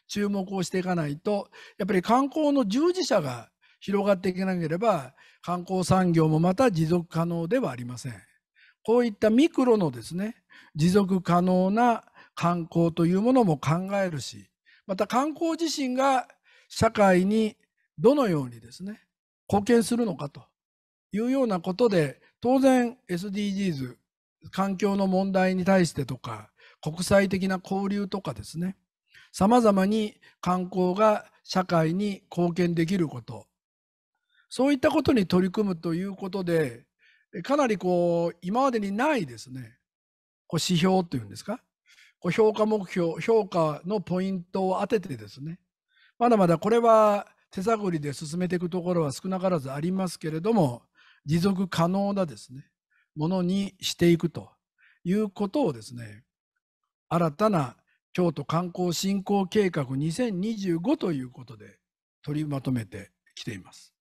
注目をしていかないとやっぱり観光の従事者が広がっていけなければ観光産業もまた持続可能ではありません。こういったミクロのですね持続可能な観光というものも考えるしまた観光自身が社会にどのようにですね貢献するのかというようなことで当然 SDGs 環境の問題に対してとか国際的な交流とかですねさまざまに観光が社会に貢献できることそういったことに取り組むということでかなりこう今までにないですねこう指標というんですかこう評価目標評価のポイントを当ててですねまだまだこれは手探りで進めていくところは少なからずありますけれども持続可能なですねものにしていくということをですね新たな京都観光振興計画2025ということで取りまとめてきています。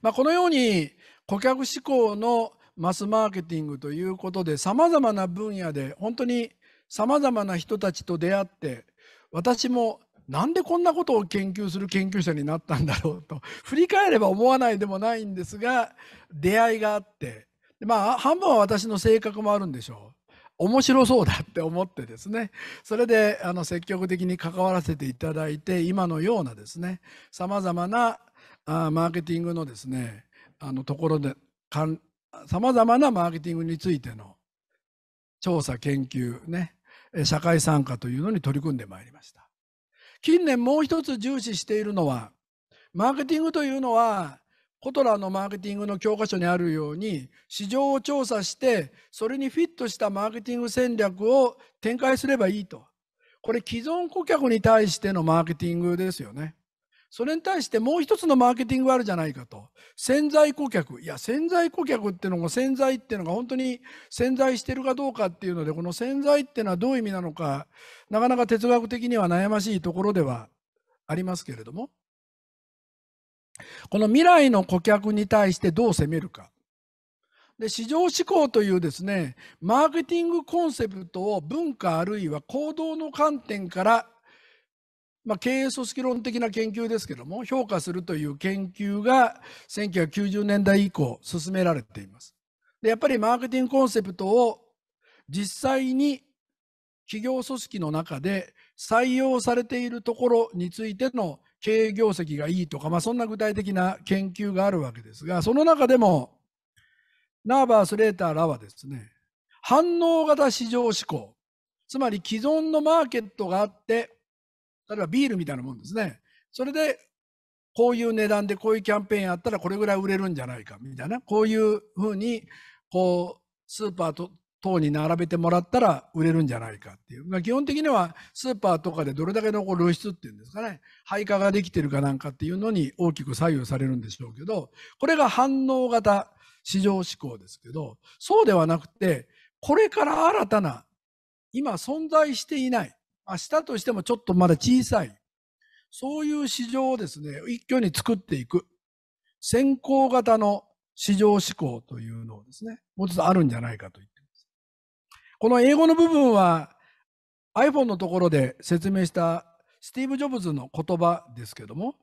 まあ、このように顧客志向のマスマーケティングということでさまざまな分野で本当にさまざまな人たちと出会って私もなんでこんなことを研究する研究者になったんだろうと振り返れば思わないでもないんですが出会いがあってまあ半分は私の性格もあるんでしょう。面白そうだって思ってですねそれであの積極的に関わらせていただいて今のようなですねさまざまなあマーケティングのですねあのところでさまざまなマーケティングについての調査研究ね社会参加というのに取り組んでまいりました近年もう一つ重視しているのはマーケティングというのはコトラのマーケティングの教科書にあるように市場を調査してそれにフィットしたマーケティング戦略を展開すればいいとこれ既存顧客に対してのマーケティングですよねそれに対してもう一つのマーケティングがあるじゃないかと潜在顧客いや潜在顧客っていうのも潜在っていうのが本当に潜在してるかどうかっていうのでこの潜在っていうのはどういう意味なのかなかなか哲学的には悩ましいところではありますけれども。この未来の顧客に対してどう攻めるか。で市場志向というですねマーケティングコンセプトを文化あるいは行動の観点から、まあ、経営組織論的な研究ですけども評価するという研究が1990年代以降進められています。でやっぱりマーケティングコンセプトを実際に企業組織の中で採用されているところについての経営業績がいいとか、まあ、そんな具体的な研究があるわけですが、その中でも、ナーバース・レーターらはですね、反応型市場志向、つまり既存のマーケットがあって、例えばビールみたいなもんですね。それで、こういう値段でこういうキャンペーンやったらこれぐらい売れるんじゃないかみたいな、こういうふうに、こう、スーパーと等に並べてもらったら売れるんじゃないかっていう。まあ、基本的にはスーパーとかでどれだけのこう露出っていうんですかね、配下ができてるかなんかっていうのに大きく左右されるんでしょうけど、これが反応型市場志向ですけど、そうではなくて、これから新たな、今存在していない、明日としてもちょっとまだ小さい、そういう市場をですね、一挙に作っていく。先行型の市場志向というのをですね、もうちょっとあるんじゃないかと言ってこの英語の部分は iPhone のところで説明したスティーブ・ジョブズの言葉ですけども、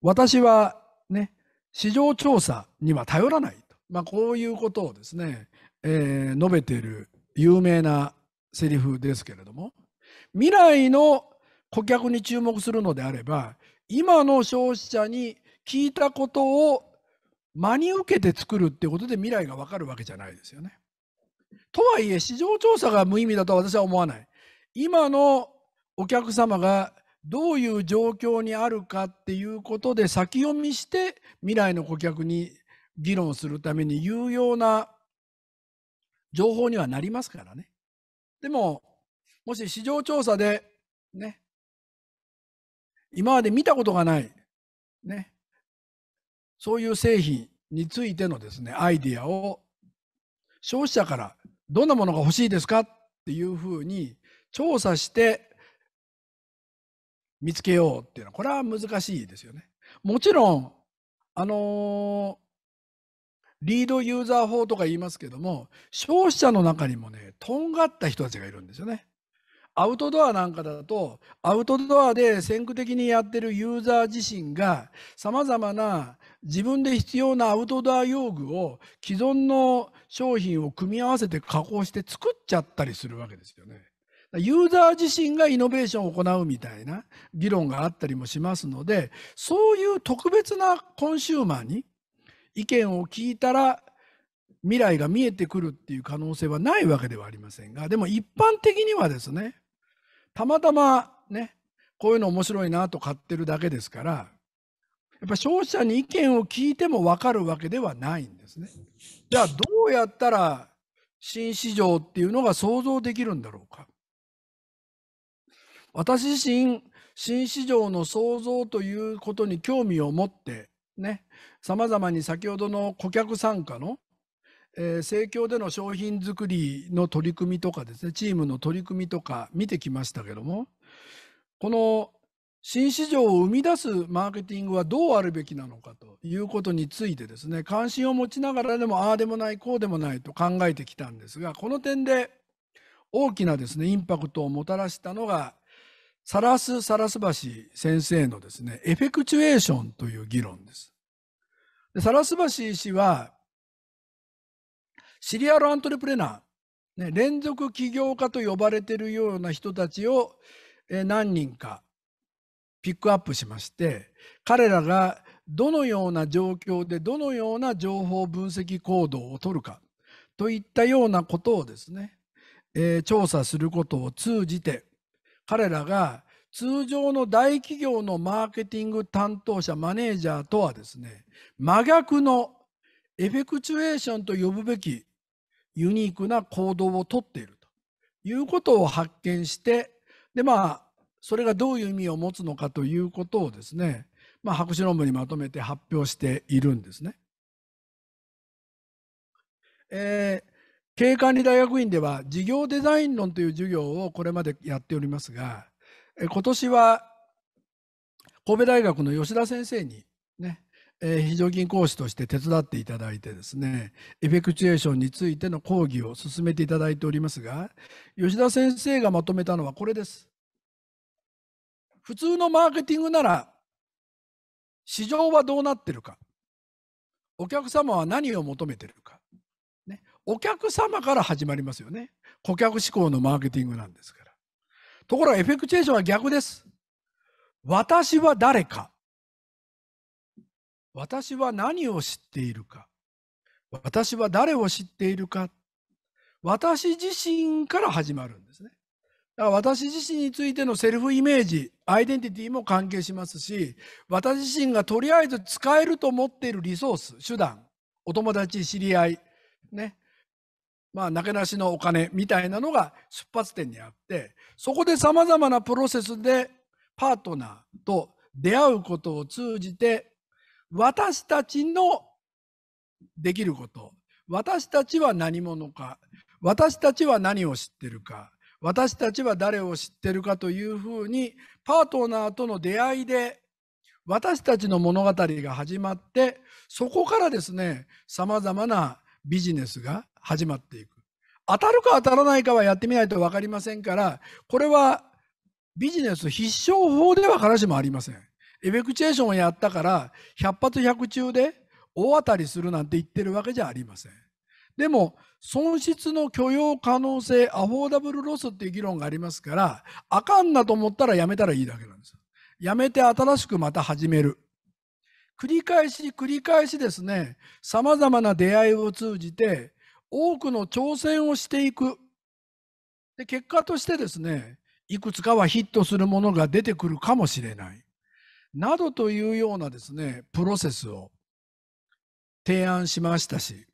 私はね、市場調査には頼らないと。まあ、こういうことをですね、えー、述べている有名なセリフですけれども、未来の顧客に注目するのであれば、今の消費者に聞いたことを真に受けて作るってことで未来がわかるわけじゃないですよね。とはいえ市場調査が無意味だとは私は思わない。今のお客様がどういう状況にあるかっていうことで先読みして未来の顧客に議論するために有用な情報にはなりますからね。でももし市場調査でね今まで見たことがないねそういう製品についてのですね、アイディアを消費者からどんなものが欲しいですかっていうふうに調査して見つけようっていうのは、これは難しいですよね。もちろん、あのー、リードユーザー法とか言いますけども、消費者の中にもね、とんがった人たちがいるんですよね。アウトドアなんかだと、アウトドアで先駆的にやってるユーザー自身が、様々な自分で必要なアウトドア用具を既存の商品を組み合わせて加工して作っちゃったりするわけですよね。ユーザー自身がイノベーションを行うみたいな議論があったりもしますのでそういう特別なコンシューマーに意見を聞いたら未来が見えてくるっていう可能性はないわけではありませんがでも一般的にはですねたまたまねこういうの面白いなと買ってるだけですからやっぱ消費者に意見を聞いても分かるわけではないんですね。じゃあどうやったら新市場っていうのが想像できるんだろうか。私自身新市場の創造ということに興味を持ってねさまざまに先ほどの顧客参加のえー、での商品作りの取り組みとかですねチームの取り組みとか見てきましたけどもこの新市場を生み出すマーケティングはどうあるべきなのかということについてですね関心を持ちながらでもああでもないこうでもないと考えてきたんですがこの点で大きなですねインパクトをもたらしたのがサラス・サラス橋先生のですねエフェクチュエーションという議論です。でサラス橋氏はシリアルアントレプレナー、ね、連続起業家と呼ばれているような人たちを何人かピックアップしまして彼らがどのような状況でどのような情報分析行動をとるかといったようなことをですね、えー、調査することを通じて彼らが通常の大企業のマーケティング担当者マネージャーとはですね真逆のエフェクチュエーションと呼ぶべきユニークな行動をとっているということを発見してでまあそれがどういう意味を持つのかということをですね、まあ、博士論文にまとめて発表しているんですね。えー、経営管理大学院では事業デザイン論という授業をこれまでやっておりますが、今年は神戸大学の吉田先生にね、えー、非常勤講師として手伝っていただいてですねエフェクチュエーションについての講義を進めていただいておりますが吉田先生がまとめたのはこれです普通のマーケティングなら、市場はどうなってるか。お客様は何を求めてるか。ね、お客様から始まりますよね。顧客志向のマーケティングなんですから。ところがエフェクチュエーションは逆です。私は誰か。私は何を知っているか。私は誰を知っているか。私自身から始まるんですね。だから私自身についてのセルフイメージ、アイデンティティも関係しますし、私自身がとりあえず使えると思っているリソース、手段、お友達、知り合い、ね。まあ、なけなしのお金みたいなのが出発点にあって、そこで様々なプロセスでパートナーと出会うことを通じて、私たちのできること、私たちは何者か、私たちは何を知ってるか、私たちは誰を知ってるかというふうにパートナーとの出会いで私たちの物語が始まってそこからですねさまざまなビジネスが始まっていく当たるか当たらないかはやってみないと分かりませんからこれはビジネス必勝法では必ずしもありませんエフェクチュエーションをやったから100発100中で大当たりするなんて言ってるわけじゃありませんでも、損失の許容可能性、アフォーダブルロスっていう議論がありますから、あかんなと思ったらやめたらいいだけなんです。やめて新しくまた始める。繰り返し繰り返しですね、様々な出会いを通じて、多くの挑戦をしていく。で結果としてですね、いくつかはヒットするものが出てくるかもしれない。などというようなですね、プロセスを提案しましたし、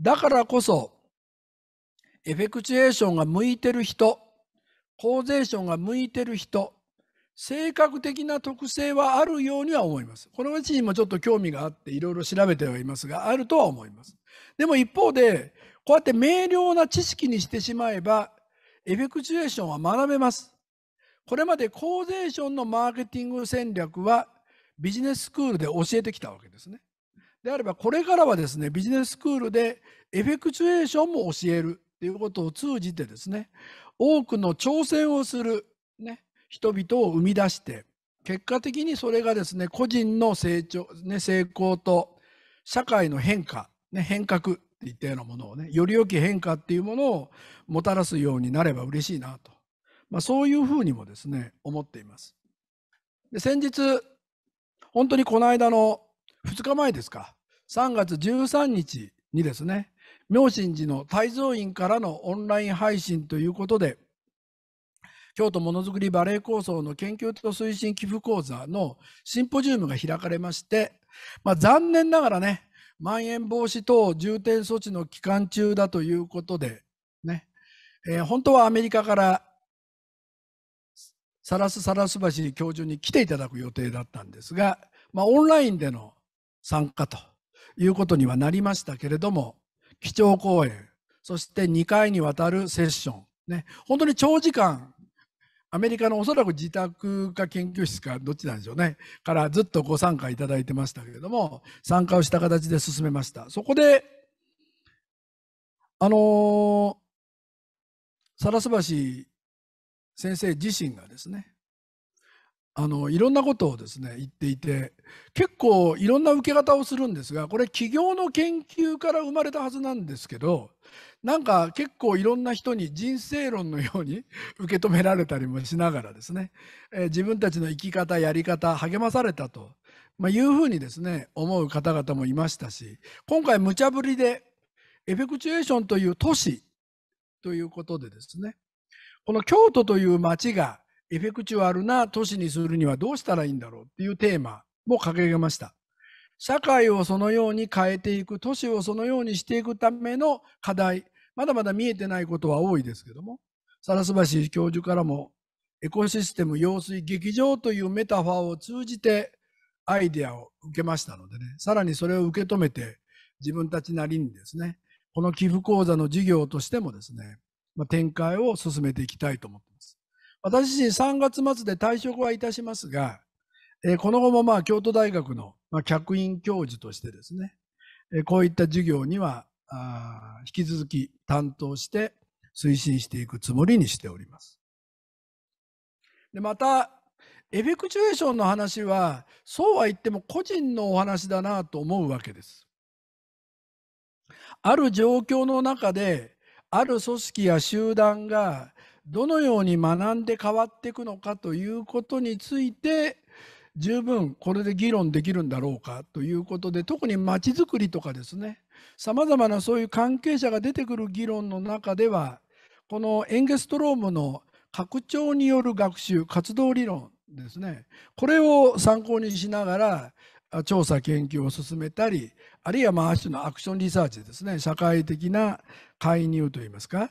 だからこそ、エフェクチュエーションが向いてる人、コーゼーションが向いてる人、性格的な特性はあるようには思います。このうちにもちょっと興味があっていろいろ調べてはいますが、あるとは思います。でも一方で、こうやって明瞭な知識にしてしまえば、エフェクチュエーションは学べます。これまでコーゼーションのマーケティング戦略はビジネススクールで教えてきたわけですね。であればこれからはですねビジネススクールでエフェクチュエーションも教えるっていうことを通じてですね多くの挑戦をする、ね、人々を生み出して結果的にそれがですね個人の成長、ね、成功と社会の変化、ね、変革っていったようなものをねより良き変化っていうものをもたらすようになれば嬉しいなと、まあ、そういうふうにもですね思っています。で先日本当にこの間の2日前ですか、3月13日にですね、明神寺の泰造院からのオンライン配信ということで、京都ものづくりバレエ構想の研究と推進寄付講座のシンポジウムが開かれまして、まあ、残念ながらね、まん延防止等重点措置の期間中だということで、ね、えー、本当はアメリカからサラスサラス橋教授に来ていただく予定だったんですが、まあ、オンラインでの参加ということにはなりましたけれども基調講演そして2回にわたるセッション、ね、本当に長時間アメリカのおそらく自宅か研究室かどっちなんでしょうねからずっとご参加いただいてましたけれども参加をした形で進めましたそこであのー、サラスバ先生自身がですねあのいろんなことをですね言っていて結構いろんな受け方をするんですがこれ起業の研究から生まれたはずなんですけどなんか結構いろんな人に人生論のように 受け止められたりもしながらですね、えー、自分たちの生き方やり方励まされたと、まあ、いうふうにですね思う方々もいましたし今回無茶ぶりでエフェクチュエーションという都市ということでですねこの京都という町がエフェクチュアルな都市にするにはどうしたらいいんだろうっていうテーマも掲げました。社会をそのように変えていく、都市をそのようにしていくための課題、まだまだ見えてないことは多いですけども、烏橋教授からも、エコシステム、用水、劇場というメタファーを通じてアイデアを受けましたのでね、さらにそれを受け止めて、自分たちなりにですね、この寄付講座の事業としてもですね、展開を進めていきたいと思っています。私自身3月末で退職はいたしますが、えー、この後もまあ京都大学の、まあ、客員教授としてですね、えー、こういった授業にはあ引き続き担当して推進していくつもりにしております。でまたエフェクチュエーションの話はそうは言っても個人のお話だなと思うわけです。ある状況の中である組織や集団がどのように学んで変わっていくのかということについて十分これで議論できるんだろうかということで特にまちづくりとかですねさまざまなそういう関係者が出てくる議論の中ではこのエンゲストロームの拡張による学習活動理論ですねこれを参考にしながら調査研究を進めたりあるいはまあある種のアクションリサーチですね社会的な介入といいますか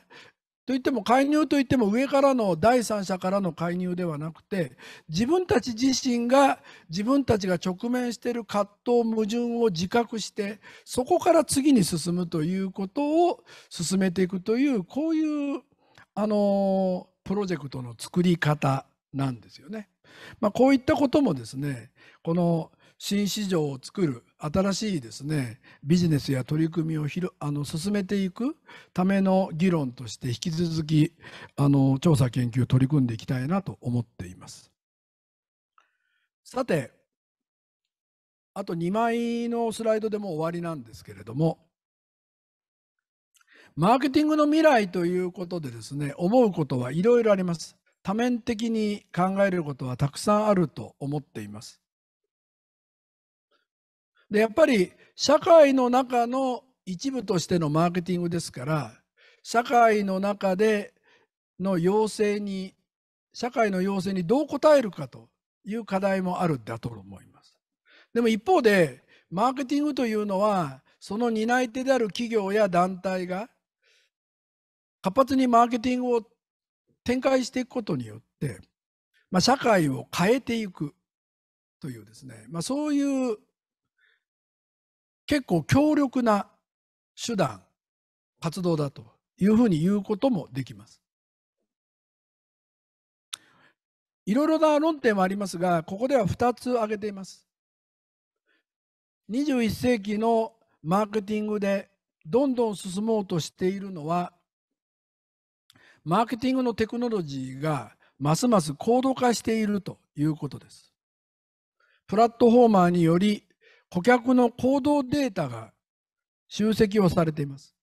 といっても介入といっても上からの第三者からの介入ではなくて自分たち自身が自分たちが直面している葛藤矛盾を自覚してそこから次に進むということを進めていくというこういうあのプロジェクトの作り方なんですよね。まあ、こういったこともですねこの新市場を作る新しいですねビジネスや取り組みをひろあの進めていくための議論として引き続きあの調査研究取り組んでいきたいなと思っています。さてあと2枚のスライドでもう終わりなんですけれどもマーケティングの未来ということでですね思うことはいろいろあります。多面的に考えることはたくさんあると思っています。で、やっぱり社会の中の一部としてのマーケティングですから、社会の中での要請に、社会の要請にどう応えるかという課題もあるんだと思います。でも一方で、マーケティングというのは、その担い手である企業や団体が、活発にマーケティングを展開していくことによって、まあ、社会を変えていくというですね、まあ、そういう結構強力な手段活動だというふうに言うこともできます。いろいろな論点はありますがここでは2つ挙げています。21世紀のマーケティングでどんどん進もうとしているのはマーケティングのテクノロジーがますます高度化しているということです。プラットフォーマーにより顧客の行動データが集積をされています。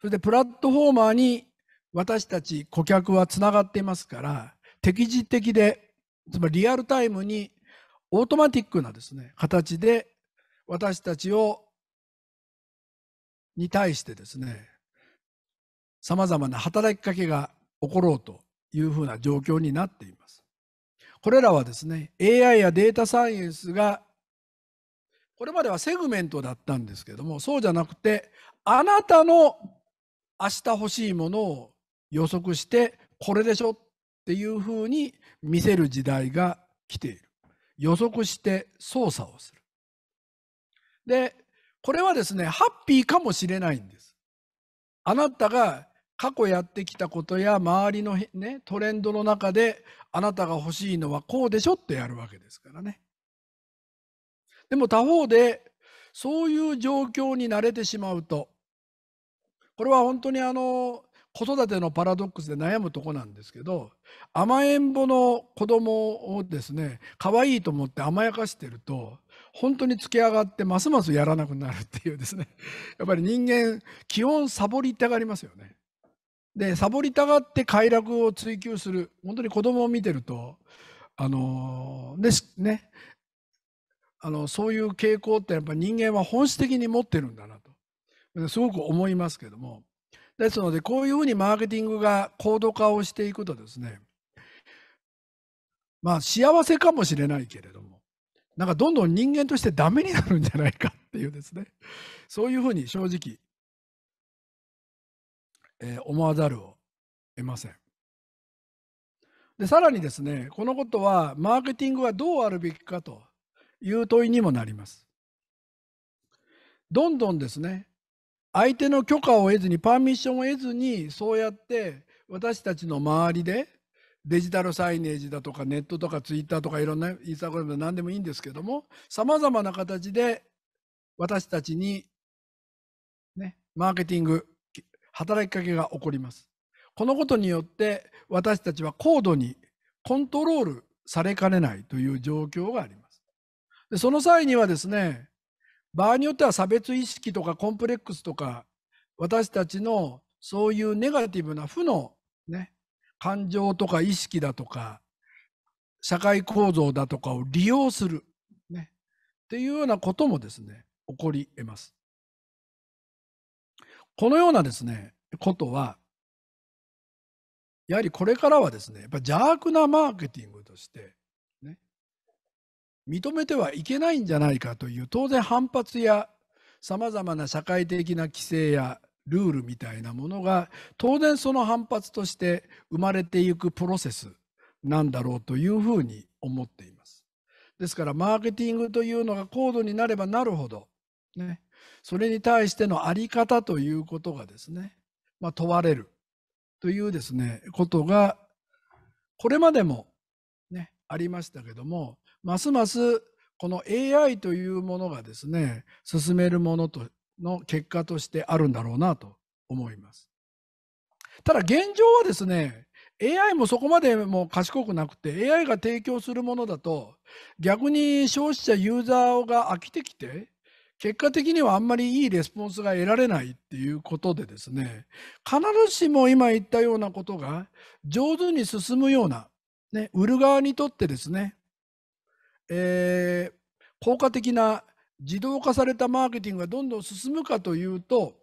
それでプラットフォーマーに私たち顧客はつながっていますから、適時的で、つまりリアルタイムにオートマティックなですね、形で私たちを、に対してですね、様々な働きかけが起ころうというふうな状況になっています。これらはですね、AI やデータサイエンスがこれまではセグメントだったんですけども、そうじゃなくて、あなたの明日欲しいものを予測して、これでしょっていうふうに見せる時代が来ている。予測して操作をする。で、これはですね、ハッピーかもしれないんです。あなたが過去やってきたことや周りの、ね、トレンドの中であなたが欲しいのはこうでしょってやるわけですからね。でも他方でそういう状況に慣れてしまうとこれは本当にあの子育てのパラドックスで悩むとこなんですけど甘えん坊の子供をですね可愛いと思って甘やかしてると本当につけ上がってますますやらなくなるっていうですね やっぱり人間基本サボりたがりますよね。でサボりたがって快楽を追求する本当に子供を見てるとあのー、ねねあのそういう傾向ってやっぱ人間は本質的に持ってるんだなとすごく思いますけどもですのでこういうふうにマーケティングが高度化をしていくとですねまあ幸せかもしれないけれどもなんかどんどん人間としてダメになるんじゃないかっていうですねそういうふうに正直、えー、思わざるを得ません。でさらにですねこのことはマーケティングはどうあるべきかという問いにもなります。どんどんですね相手の許可を得ずにパーミッションを得ずにそうやって私たちの周りでデジタルサイネージだとかネットとかツイッターとかいろんなインスタグラムで何でもいいんですけどもさまざまな形で私たちに、ね、マーケティング働きかけが起こります。このことによって私たちは高度にコントロールされかねないという状況があります。でその際にはですね場合によっては差別意識とかコンプレックスとか私たちのそういうネガティブな負の、ね、感情とか意識だとか社会構造だとかを利用する、ね、っていうようなこともですね起こり得ます。このようなですねことはやはりこれからはですねやっぱ邪悪なマーケティングとして認めてはいけないんじゃないかという当然反発やさまざまな社会的な規制やルールみたいなものが当然その反発として生まれていくプロセスなんだろうというふうに思っています。ですからマーケティングというのが高度になればなるほど、ね、それに対してのあり方ということがですね、まあ、問われるというですねことがこれまでも、ね、ありましたけどもますますこの AI というものがですね進めるものとの結果としてあるんだろうなと思います。ただ現状はですね AI もそこまでも賢くなくて AI が提供するものだと逆に消費者ユーザーが飽きてきて結果的にはあんまりいいレスポンスが得られないっていうことでですね必ずしも今言ったようなことが上手に進むような、ね、売る側にとってですねえー、効果的な自動化されたマーケティングがどんどん進むかというと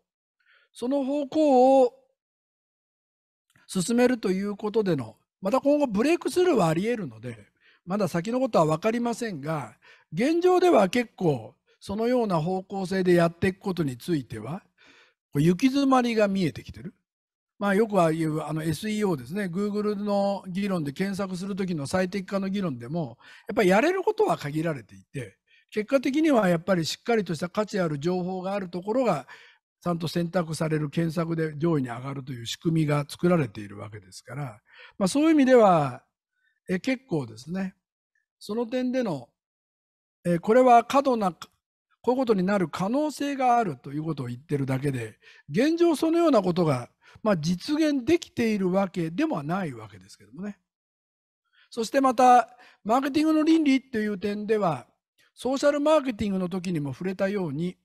その方向を進めるということでのまた今後ブレイクスルーはありえるのでまだ先のことは分かりませんが現状では結構そのような方向性でやっていくことについては行き詰まりが見えてきてるまあ、よくは言うあの SEO ですね、Google の議論で検索するときの最適化の議論でも、やっぱりやれることは限られていて、結果的にはやっぱりしっかりとした価値ある情報があるところが、ちゃんと選択される検索で上位に上がるという仕組みが作られているわけですから、まあ、そういう意味では、え結構ですね、その点での、えこれは過度なこういうことになる可能性があるということを言ってるだけで、現状そのようなことがまあ、実現できているわけでもないわけですけどもね。そしてまた、マーケティングの倫理という点では、ソーシャルマーケティングの時にも触れたように、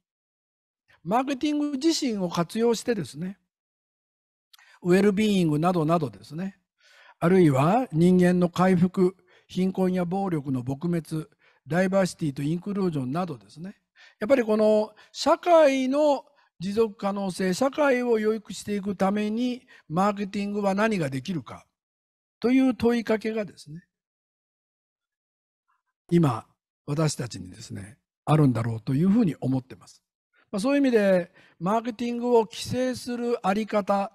マーケティング自身を活用してですね、ウェルビーイングなどなどですね、あるいは人間の回復、貧困や暴力の撲滅、ダイバーシティとインクルージョンなどですね、やっぱりこの社会の持続可能性、社会を良くしていくために、マーケティングは何ができるかという問いかけがですね、今、私たちにですね、あるんだろうというふうに思ってます。まあ、そういう意味で、マーケティングを規制するあり方、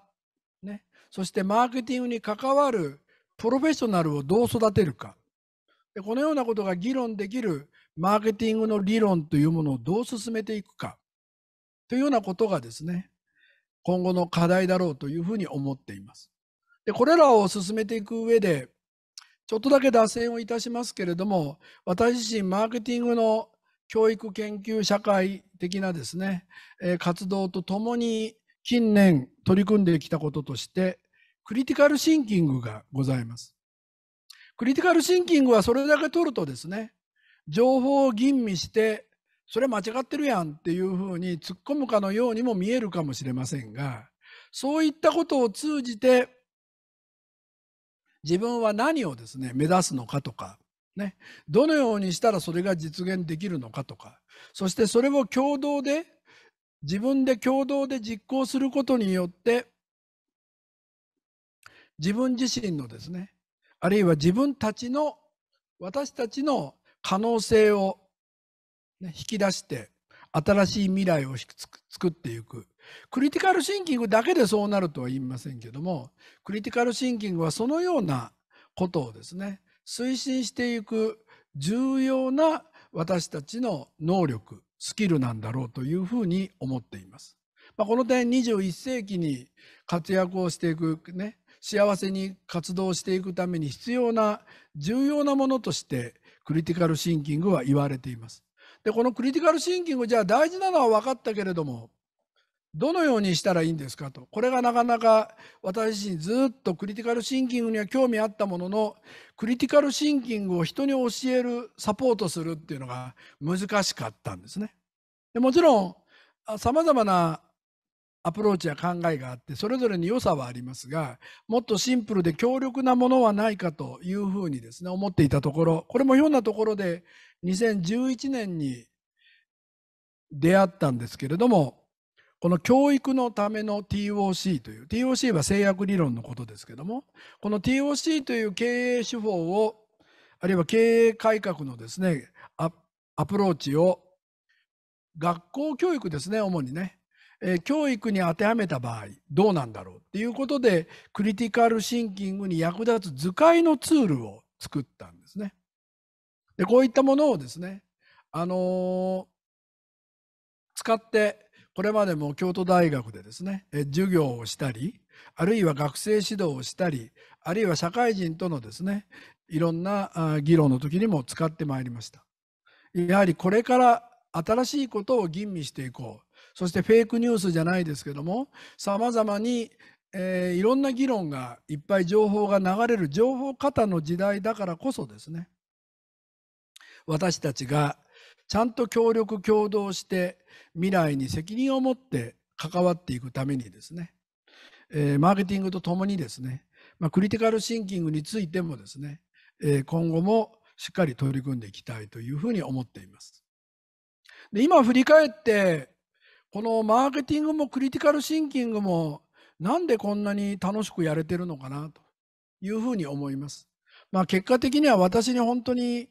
ね、そしてマーケティングに関わるプロフェッショナルをどう育てるか、でこのようなことが議論できるマーケティングの理論というものをどう進めていくか、というようなことがですね、今後の課題だろうというふうに思っています。で、これらを進めていく上で、ちょっとだけ脱線をいたしますけれども、私自身マーケティングの教育研究社会的なですね、活動とともに近年取り組んできたこととして、クリティカルシンキングがございます。クリティカルシンキングはそれだけ取るとですね、情報を吟味してそれ間違ってるやんっていうふうに突っ込むかのようにも見えるかもしれませんが、そういったことを通じて、自分は何をですね、目指すのかとか、ね、どのようにしたらそれが実現できるのかとか、そしてそれを共同で、自分で共同で実行することによって、自分自身のですね、あるいは自分たちの、私たちの可能性を引き出して新しい未来を作っていくクリティカルシンキングだけでそうなるとは言いませんけどもクリティカルシンキングはそのようなことをですね推進していく重要な私たちの能力スキルなんだろうというふうに思っています。まあ、この点21世紀に活躍をしていく、ね、幸せに活動していくために必要な重要なものとしてクリティカルシンキングは言われています。でこのクリティカルシンキングじゃあ大事なのは分かったけれどもどのようにしたらいいんですかとこれがなかなか私自身ずっとクリティカルシンキングには興味あったもののクリティカルシンキングを人に教えるサポートするっていうのが難しかったんですね。でもちろん様々なアプローチや考えがあってそれぞれに良さはありますがもっとシンプルで強力なものはないかというふうにですね思っていたところこれもひょんなところで2011年に出会ったんですけれどもこの教育のための TOC という TOC は制約理論のことですけどもこの TOC という経営手法をあるいは経営改革のですねアプローチを学校教育ですね主にねえ教育に当てはめた場合どうなんだろうっていうことでクリティカルシンキングに役立つ図解のツールを作ったんですね。でこういったものをですね、あのー、使ってこれまでも京都大学でですね授業をしたりあるいは学生指導をしたりあるいは社会人とのですねいろんな議論の時にも使ってまいりました。やはりこれから新しいことを吟味していこうそしてフェイクニュースじゃないですけどもさまざまに、えー、いろんな議論がいっぱい情報が流れる情報型の時代だからこそですね私たちがちゃんと協力協働して未来に責任を持って関わっていくためにですね、えー、マーケティングとともにですね、まあ、クリティカルシンキングについてもですね、えー、今後もしっかり取り組んでいきたいというふうに思っています。で今振り返ってこのマーケティングもクリティカルシンキングもなんでこんなに楽しくやれてるのかなというふうに思います。まあ結果的には私に本当に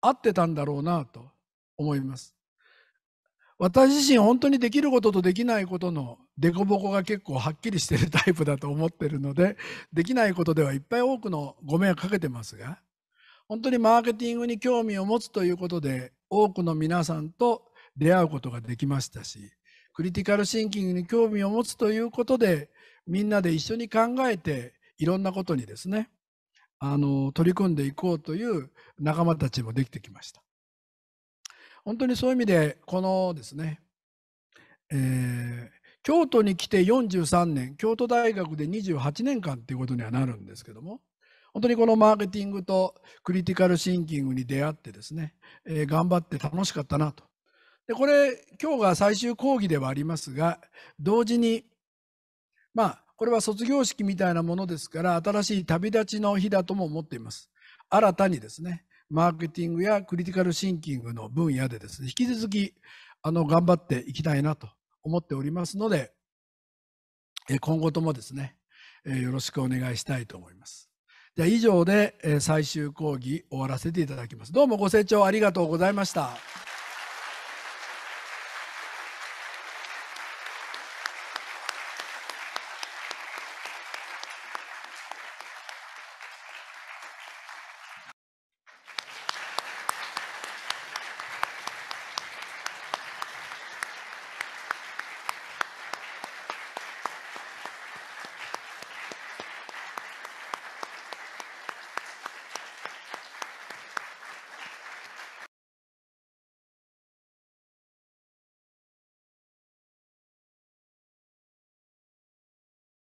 合ってたんだろうなと思います。私自身本当にできることとできないことの凸凹が結構はっきりしてるタイプだと思ってるのでできないことではいっぱい多くのご迷惑かけてますが本当にマーケティングに興味を持つということで多くの皆さんと出会うことができましたしクリティカルシンキングに興味を持つということでみんなで一緒に考えていろんなことにですねあの取り組んでいこうという仲間たちもできてきました本当にそういう意味でこのですね、えー、京都に来て43年京都大学で28年間っていうことにはなるんですけども本当にこのマーケティングとクリティカルシンキングに出会ってですね、えー、頑張って楽しかったなとでこれ今日が最終講義ではありますが同時にまあこれは卒業式みたいなものですから新しい旅立ちの日だとも思っています。新たにですねマーケティングやクリティカルシンキングの分野でですね引き続きあの頑張っていきたいなと思っておりますので今後ともですねよろしくお願いしたいと思います。じゃ以上で最終講義終わらせていただきます。どうもご清聴ありがとうございました。